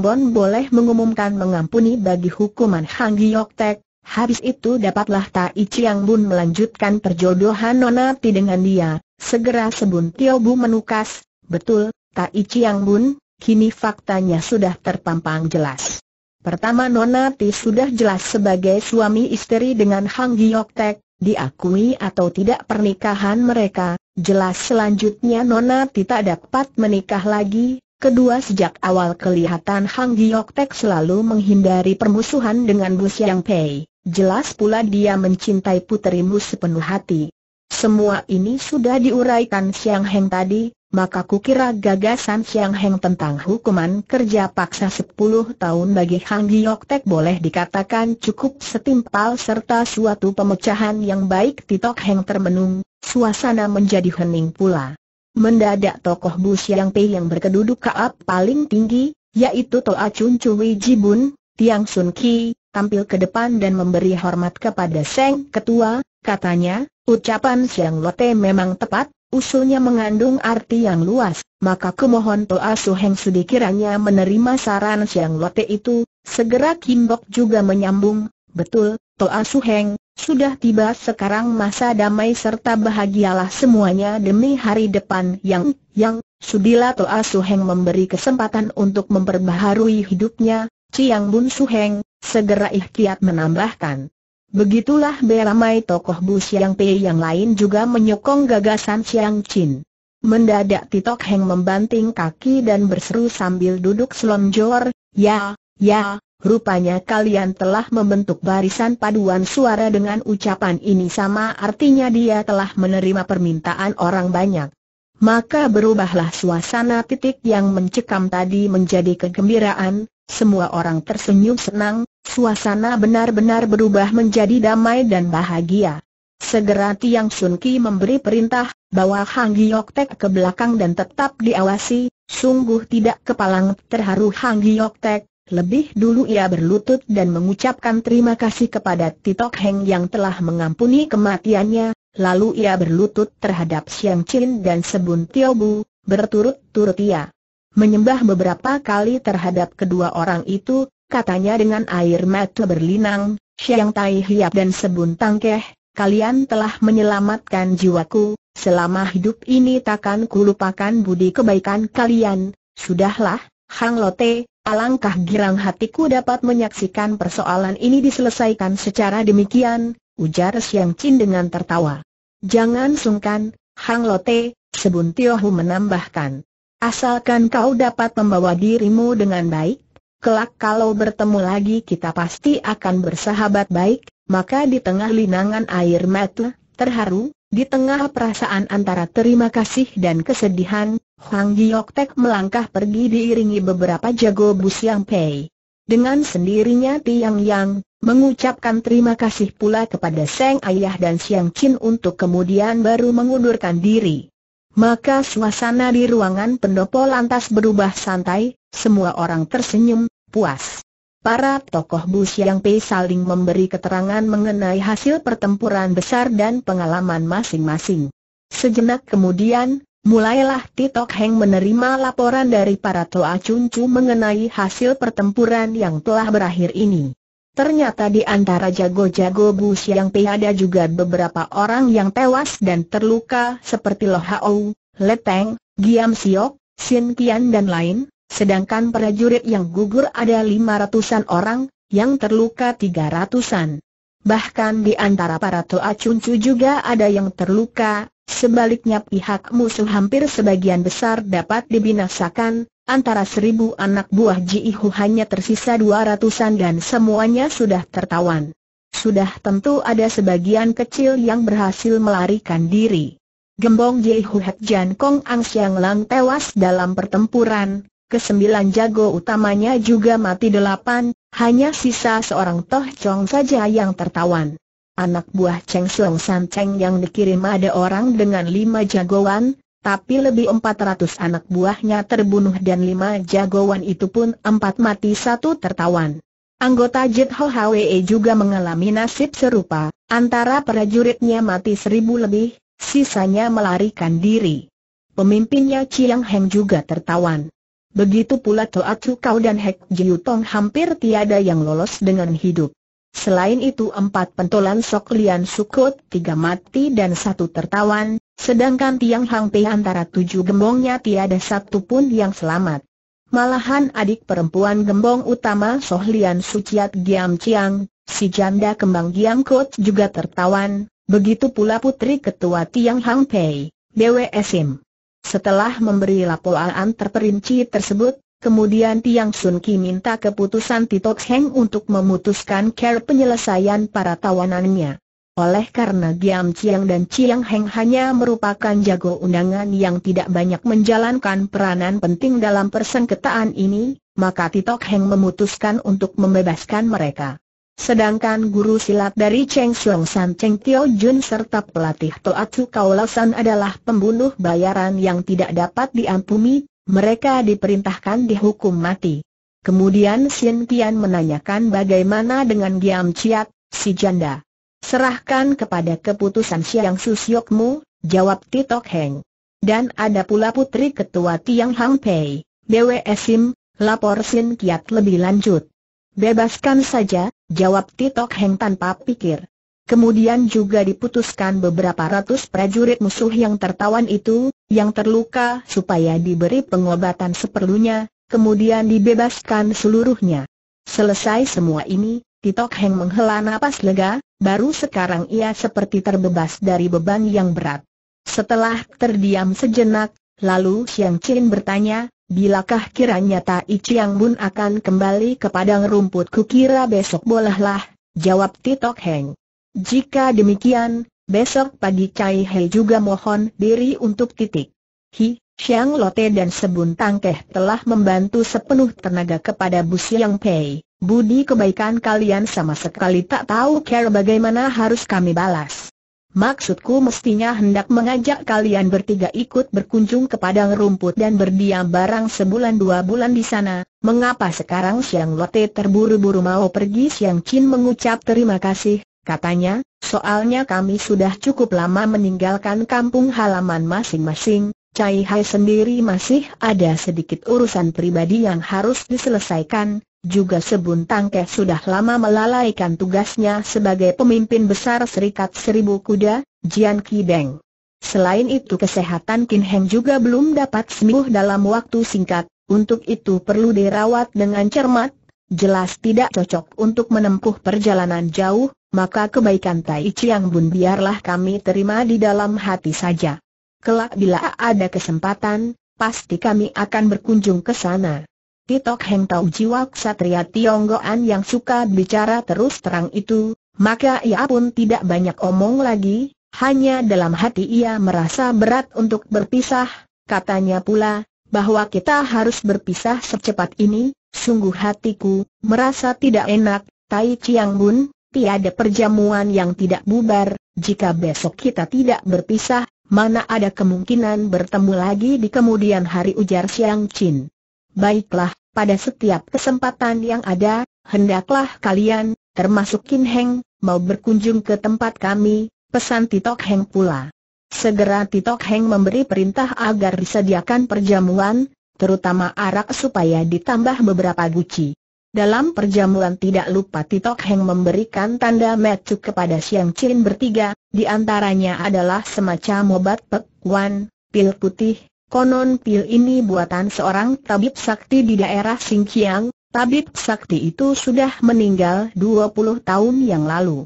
Bon boleh mengumumkan mengampuni bagi hukuman Hang Giok Habis itu dapatlah Tai Chiang Bun melanjutkan perjodohan Nona Nonati dengan dia, segera Sebun Tio Bu menukas, betul, Tai Chiang Bun, kini faktanya sudah terpampang jelas. Pertama Nona Nonati sudah jelas sebagai suami istri dengan Hang Giok Tek, diakui atau tidak pernikahan mereka, jelas selanjutnya Nona tak dapat menikah lagi, Kedua sejak awal kelihatan Hang Giok selalu menghindari permusuhan dengan Bu Siang Pei. Jelas pula dia mencintai puterimu sepenuh hati. Semua ini sudah diuraikan Siang Heng tadi, maka kukira gagasan Siang Heng tentang hukuman kerja paksa 10 tahun bagi Hang Giok boleh dikatakan cukup setimpal serta suatu pemecahan yang baik Titok Heng termenung, suasana menjadi hening pula. Mendadak tokoh Bu Siang Pei yang berkeduduk kaap paling tinggi, yaitu Toa Chun Chui Jibun, Tiang Sun Ki, tampil ke depan dan memberi hormat kepada Seng Ketua, katanya, ucapan Siang Lote memang tepat, usulnya mengandung arti yang luas, maka kumohon Toa Su Sudi kiranya menerima saran Siang Lote itu, segera Kim Bok juga menyambung, betul, Toa Su Heng. Sudah tiba sekarang masa damai serta bahagialah semuanya demi hari depan yang, yang, sudilah Toa Suheng memberi kesempatan untuk memperbaharui hidupnya, Ciang Bun Suheng, segera ikhtiat menambahkan. Begitulah beramai tokoh Bu Siang Pei yang lain juga menyokong gagasan ciang Chin. Mendadak Titok Heng membanting kaki dan berseru sambil duduk selonjor, ya, ya, Rupanya kalian telah membentuk barisan paduan suara dengan ucapan ini sama artinya dia telah menerima permintaan orang banyak. Maka berubahlah suasana titik yang mencekam tadi menjadi kegembiraan, semua orang tersenyum senang, suasana benar-benar berubah menjadi damai dan bahagia. Segera Tiang Sun Ki memberi perintah, bawa Hang Giok Tek ke belakang dan tetap diawasi, sungguh tidak kepalang terharu Hang Giok Tek, lebih dulu ia berlutut dan mengucapkan terima kasih kepada Titok Heng yang telah mengampuni kematiannya, lalu ia berlutut terhadap Siang Chin dan Sebun Bu, berturut-turut ia menyembah beberapa kali terhadap kedua orang itu, katanya dengan air mata berlinang, Siang Tai Hiap dan Sebun Tangkeh, kalian telah menyelamatkan jiwaku, selama hidup ini takkan kulupakan budi kebaikan kalian, sudahlah, Hang Lote, Alangkah girang hatiku dapat menyaksikan persoalan ini diselesaikan secara demikian, ujar Siang Chin dengan tertawa. Jangan sungkan, Hang Lote, Sebun Tiohu menambahkan. Asalkan kau dapat membawa dirimu dengan baik, kelak kalau bertemu lagi kita pasti akan bersahabat baik, maka di tengah linangan air mata, terharu, di tengah perasaan antara terima kasih dan kesedihan, Hang Giok melangkah pergi diiringi beberapa jago bus yang pei. Dengan sendirinya Tiang Yang, mengucapkan terima kasih pula kepada Seng Ayah dan Siang Chin untuk kemudian baru mengundurkan diri. Maka suasana di ruangan pendopo lantas berubah santai, semua orang tersenyum, puas. Para tokoh Bu Siang Pei saling memberi keterangan mengenai hasil pertempuran besar dan pengalaman masing-masing. Sejenak kemudian, Mulailah Titok Heng menerima laporan dari para Toa Cuncu mengenai hasil pertempuran yang telah berakhir ini. Ternyata di antara jago-jago Bu Siang Pei juga beberapa orang yang tewas dan terluka seperti Lo Hao, Leteng, Giam Siok, Sin Kian dan lain, sedangkan prajurit yang gugur ada lima ratusan orang, yang terluka tiga ratusan. Bahkan di antara para Toa Cuncu juga ada yang terluka, Sebaliknya pihak musuh hampir sebagian besar dapat dibinasakan, antara seribu anak buah Jihu hanya tersisa dua ratusan dan semuanya sudah tertawan. Sudah tentu ada sebagian kecil yang berhasil melarikan diri. Gembong Jihu Hek Jan Kong Ang Siang Lang tewas dalam pertempuran, kesembilan jago utamanya juga mati delapan, hanya sisa seorang Toh Chong saja yang tertawan. Anak buah Cheng Shuang San Cheng yang dikirim ada orang dengan lima jagoan, tapi lebih empat ratus anak buahnya terbunuh dan lima jagoan itu pun empat mati satu tertawan. Anggota Jit Ho Hwe juga mengalami nasib serupa, antara prajuritnya mati seribu lebih, sisanya melarikan diri. Pemimpinnya Chiang Heng juga tertawan. Begitu pula Toa Chu Kau dan Hek Jiu Tong hampir tiada yang lolos dengan hidup. Selain itu empat pentolan Sok Lian Sukut, tiga mati dan satu tertawan, sedangkan Tiang Hang Pei antara tujuh gembongnya tiada satu pun yang selamat. Malahan adik perempuan gembong utama Soh Lian Suciat Giam Chiang, si janda kembang Giam Kut juga tertawan, begitu pula putri ketua Tiang Hang Pei, BW Sim. Setelah memberi laporan terperinci tersebut, Kemudian Tiang Sun Ki minta keputusan Tito Heng untuk memutuskan care penyelesaian para tawanannya. Oleh karena Giam Chiang dan Chiang Heng hanya merupakan jago undangan yang tidak banyak menjalankan peranan penting dalam persengketaan ini, maka Tito Heng memutuskan untuk membebaskan mereka. Sedangkan guru silat dari Cheng Xiong San Cheng Tio Jun serta pelatih Toatsu Kaulasan adalah pembunuh bayaran yang tidak dapat diampuni, mereka diperintahkan dihukum mati. Kemudian Sien Pian menanyakan bagaimana dengan Giam Chiat, si janda. Serahkan kepada keputusan Siang Susyokmu, jawab Titok Heng. Dan ada pula putri ketua Tiang Hang Pei, BWS Esim, lapor Sien Kiat lebih lanjut. Bebaskan saja, jawab Titok Heng tanpa pikir. Kemudian juga diputuskan beberapa ratus prajurit musuh yang tertawan itu, yang terluka supaya diberi pengobatan seperlunya, kemudian dibebaskan seluruhnya. Selesai semua ini, Titok Heng menghela napas lega, baru sekarang ia seperti terbebas dari beban yang berat. Setelah terdiam sejenak, lalu Siang Chin bertanya, Bilakah kiranya Tai Chiang Bun akan kembali ke padang rumput kukira besok bolehlah, jawab Titok Heng. Jika demikian, besok pagi Cai He juga mohon diri untuk titik. Hi, Xiang Lote dan Sebun Tangkeh telah membantu sepenuh tenaga kepada Bu Siang Pei. Budi kebaikan kalian sama sekali tak tahu care bagaimana harus kami balas. Maksudku mestinya hendak mengajak kalian bertiga ikut berkunjung ke padang rumput dan berdiam barang sebulan dua bulan di sana. Mengapa sekarang Siang Lote terburu-buru mau pergi? Siang Chin mengucap terima kasih, Katanya, soalnya kami sudah cukup lama meninggalkan kampung halaman masing-masing, Cai Hai sendiri masih ada sedikit urusan pribadi yang harus diselesaikan, juga Sebun Tangke sudah lama melalaikan tugasnya sebagai pemimpin besar Serikat Seribu Kuda, Jian Beng. Selain itu kesehatan Qin Heng juga belum dapat sembuh dalam waktu singkat, untuk itu perlu dirawat dengan cermat, jelas tidak cocok untuk menempuh perjalanan jauh, maka kebaikan Tai Chiang Bun biarlah kami terima di dalam hati saja. Kelak bila ada kesempatan, pasti kami akan berkunjung ke sana. Titok Heng tahu jiwa ksatria Tionggoan yang suka bicara terus terang itu, maka ia pun tidak banyak omong lagi, hanya dalam hati ia merasa berat untuk berpisah, katanya pula, bahwa kita harus berpisah secepat ini, Sungguh hatiku, merasa tidak enak, Tai Chiang Bun, tiada perjamuan yang tidak bubar, jika besok kita tidak berpisah, mana ada kemungkinan bertemu lagi di kemudian hari ujar Siang Chin. Baiklah, pada setiap kesempatan yang ada, hendaklah kalian, termasuk Kin Heng, mau berkunjung ke tempat kami, pesan Titok Heng pula. Segera Titok Heng memberi perintah agar disediakan perjamuan, terutama arak supaya ditambah beberapa guci. Dalam perjamuan tidak lupa Titok Heng memberikan tanda metu kepada Siang Chin bertiga, di antaranya adalah semacam obat pek wan, pil putih, konon pil ini buatan seorang tabib sakti di daerah Singkiang, tabib sakti itu sudah meninggal 20 tahun yang lalu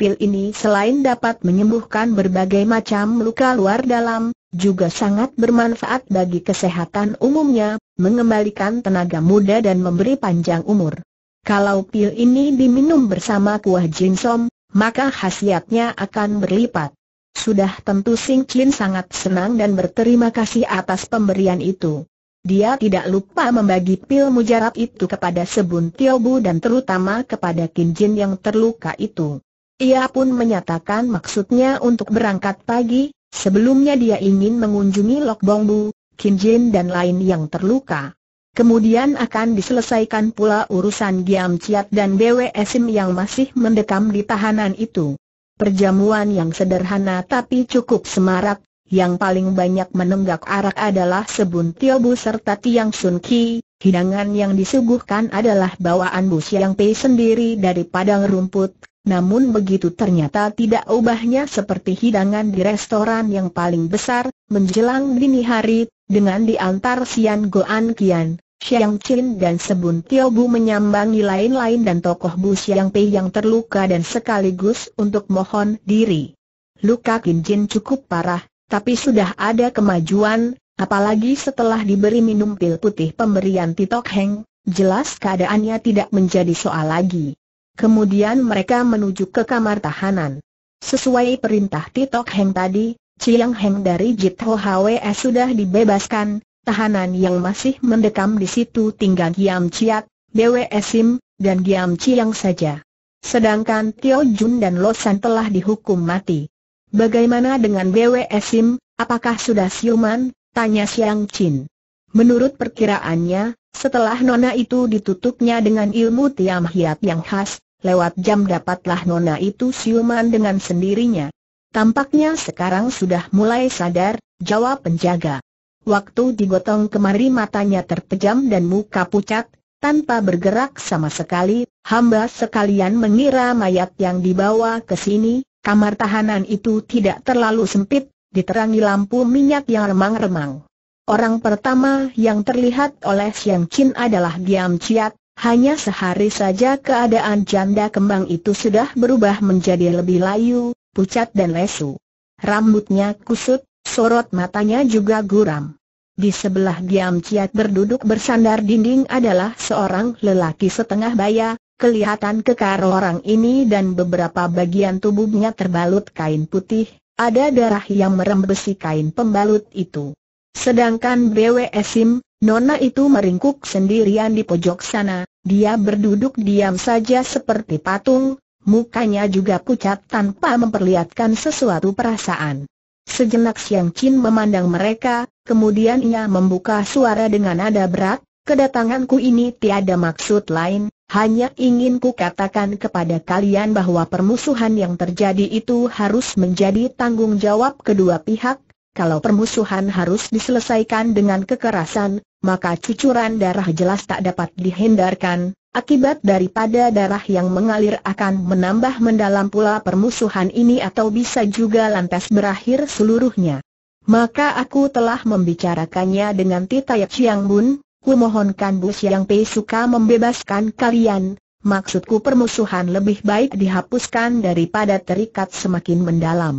pil ini selain dapat menyembuhkan berbagai macam luka luar dalam, juga sangat bermanfaat bagi kesehatan umumnya, mengembalikan tenaga muda dan memberi panjang umur. Kalau pil ini diminum bersama kuah jinsom, maka khasiatnya akan berlipat. Sudah tentu Sing Chin sangat senang dan berterima kasih atas pemberian itu. Dia tidak lupa membagi pil mujarab itu kepada Sebun Tiobu dan terutama kepada Kin Jin yang terluka itu. Ia pun menyatakan maksudnya untuk berangkat pagi, sebelumnya dia ingin mengunjungi Lok Bongbu, Kim Jin dan lain yang terluka. Kemudian akan diselesaikan pula urusan Giam Ciat dan BWSM yang masih mendekam di tahanan itu. Perjamuan yang sederhana tapi cukup semarak, yang paling banyak menenggak arak adalah Sebun Tiobu serta Tiang Sun Ki, hidangan yang disuguhkan adalah bawaan bus yang Pei sendiri dari padang rumput, namun begitu ternyata tidak ubahnya seperti hidangan di restoran yang paling besar, menjelang dini hari, dengan diantar Sian Goan Kian, Xiang Qin dan Sebun Tio Bu menyambangi lain-lain dan tokoh Bu Xiang Pei yang terluka dan sekaligus untuk mohon diri. Luka Qin Jin cukup parah, tapi sudah ada kemajuan, apalagi setelah diberi minum pil putih pemberian Titok Heng, jelas keadaannya tidak menjadi soal lagi. Kemudian mereka menuju ke kamar tahanan. Sesuai perintah Titok Heng tadi, Chiang Heng dari Jit Ho Hwe sudah dibebaskan, tahanan yang masih mendekam di situ tinggal Giam Chiat, Dewe Esim, dan Giam Chiang saja. Sedangkan Tio Jun dan Losan telah dihukum mati. Bagaimana dengan Dewe Esim, apakah sudah siuman? Tanya Siang Chin. Menurut perkiraannya, setelah nona itu ditutupnya dengan ilmu Tiam Hiat yang khas, lewat jam dapatlah nona itu siuman dengan sendirinya. Tampaknya sekarang sudah mulai sadar, jawab penjaga. Waktu digotong kemari matanya terpejam dan muka pucat, tanpa bergerak sama sekali, hamba sekalian mengira mayat yang dibawa ke sini, kamar tahanan itu tidak terlalu sempit, diterangi lampu minyak yang remang-remang. Orang pertama yang terlihat oleh Siang Chin adalah Giam Chiat, hanya sehari saja keadaan janda kembang itu sudah berubah menjadi lebih layu, pucat dan lesu. Rambutnya kusut, sorot matanya juga guram. Di sebelah diam Ciat berduduk bersandar dinding adalah seorang lelaki setengah baya, kelihatan kekar orang ini dan beberapa bagian tubuhnya terbalut kain putih, ada darah yang merembesi kain pembalut itu. Sedangkan BW Sim, Nona itu meringkuk sendirian di pojok sana, dia berduduk diam saja seperti patung, mukanya juga pucat tanpa memperlihatkan sesuatu perasaan. Sejenak Siang Chin memandang mereka, kemudian ia membuka suara dengan nada berat, kedatanganku ini tiada maksud lain, hanya ingin ku katakan kepada kalian bahwa permusuhan yang terjadi itu harus menjadi tanggung jawab kedua pihak, kalau permusuhan harus diselesaikan dengan kekerasan, maka cucuran darah jelas tak dapat dihindarkan. Akibat daripada darah yang mengalir akan menambah mendalam pula permusuhan ini atau bisa juga lantas berakhir seluruhnya. Maka aku telah membicarakannya dengan Titayak Chiang Bun, kumohonkan Bu Siang Pei suka membebaskan kalian, maksudku permusuhan lebih baik dihapuskan daripada terikat semakin mendalam.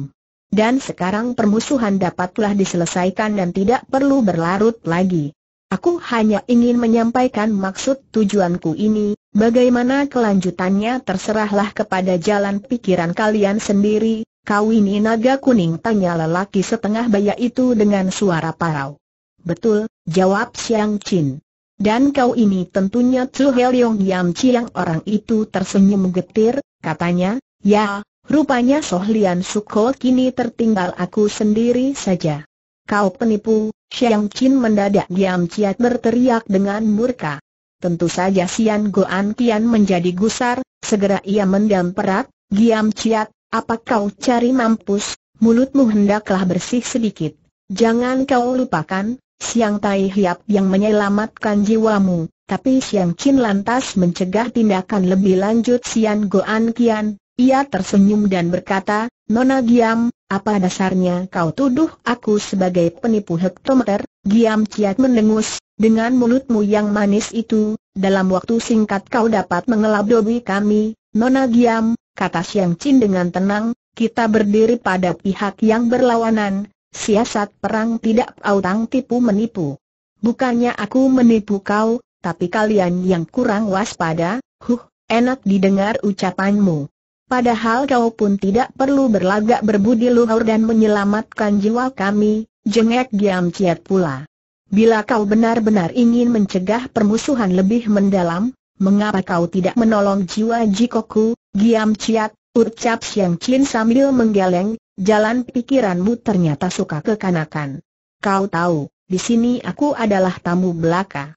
Dan sekarang permusuhan dapatlah diselesaikan dan tidak perlu berlarut lagi. Aku hanya ingin menyampaikan maksud tujuanku ini, bagaimana kelanjutannya terserahlah kepada jalan pikiran kalian sendiri, kau ini naga kuning tanya lelaki setengah baya itu dengan suara parau. Betul, jawab Siang Chin. Dan kau ini tentunya Tsu Heliong Yam Chiang orang itu tersenyum getir, katanya, ya, Rupanya Sohlian Sukho kini tertinggal aku sendiri saja. Kau penipu, Xiang Qin mendadak diam Ciat berteriak dengan murka. Tentu saja Sian Goan Kian menjadi gusar, segera ia mendam perat, Giam Ciat, apa kau cari mampus, mulutmu hendaklah bersih sedikit. Jangan kau lupakan, Siang Tai Hiap yang menyelamatkan jiwamu, tapi Siang Qin lantas mencegah tindakan lebih lanjut Sian Goan Kian, ia tersenyum dan berkata, Nona Giam, apa dasarnya kau tuduh aku sebagai penipu hektometer? Giam Ciat mendengus, dengan mulutmu yang manis itu, dalam waktu singkat kau dapat mengelabui kami, Nona Giam, kata Siang Chin dengan tenang, kita berdiri pada pihak yang berlawanan, siasat perang tidak autang tipu menipu. Bukannya aku menipu kau, tapi kalian yang kurang waspada, huh, enak didengar ucapanmu. Padahal kau pun tidak perlu berlagak berbudi luhur dan menyelamatkan jiwa kami, jengek Giam Ciat pula. Bila kau benar-benar ingin mencegah permusuhan lebih mendalam, mengapa kau tidak menolong jiwa Jikoku, Giam Ciat, ucap Siang Chin sambil menggeleng, jalan pikiranmu ternyata suka kekanakan. Kau tahu, di sini aku adalah tamu belaka.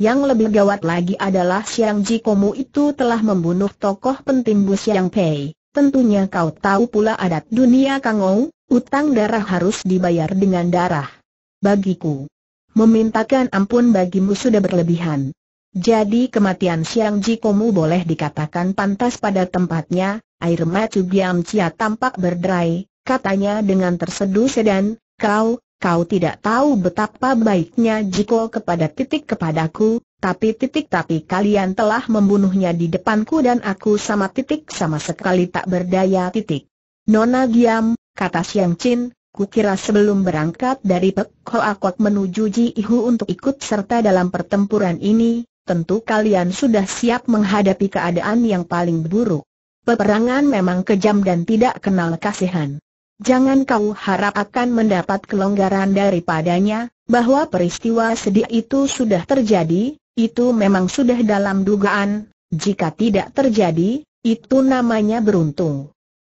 Yang lebih gawat lagi adalah Xiang Jikomu itu telah membunuh tokoh penting Bu Xiang Pei. Tentunya kau tahu pula adat dunia Kangou, utang darah harus dibayar dengan darah. Bagiku, memintakan ampun bagimu sudah berlebihan. Jadi kematian Xiang Jikomu boleh dikatakan pantas pada tempatnya, air macu Giam Cia tampak berderai, katanya dengan terseduh sedan, kau, Kau tidak tahu betapa baiknya Jiko kepada titik kepadaku, tapi titik tapi kalian telah membunuhnya di depanku dan aku sama titik sama sekali tak berdaya titik. Nona diam, kata Siang Chin, kukira sebelum berangkat dari Pek Hoa menuju Ji Ihu untuk ikut serta dalam pertempuran ini, tentu kalian sudah siap menghadapi keadaan yang paling buruk. Peperangan memang kejam dan tidak kenal kasihan. Jangan kau harap akan mendapat kelonggaran daripadanya, bahwa peristiwa sedih itu sudah terjadi, itu memang sudah dalam dugaan, jika tidak terjadi, itu namanya beruntung.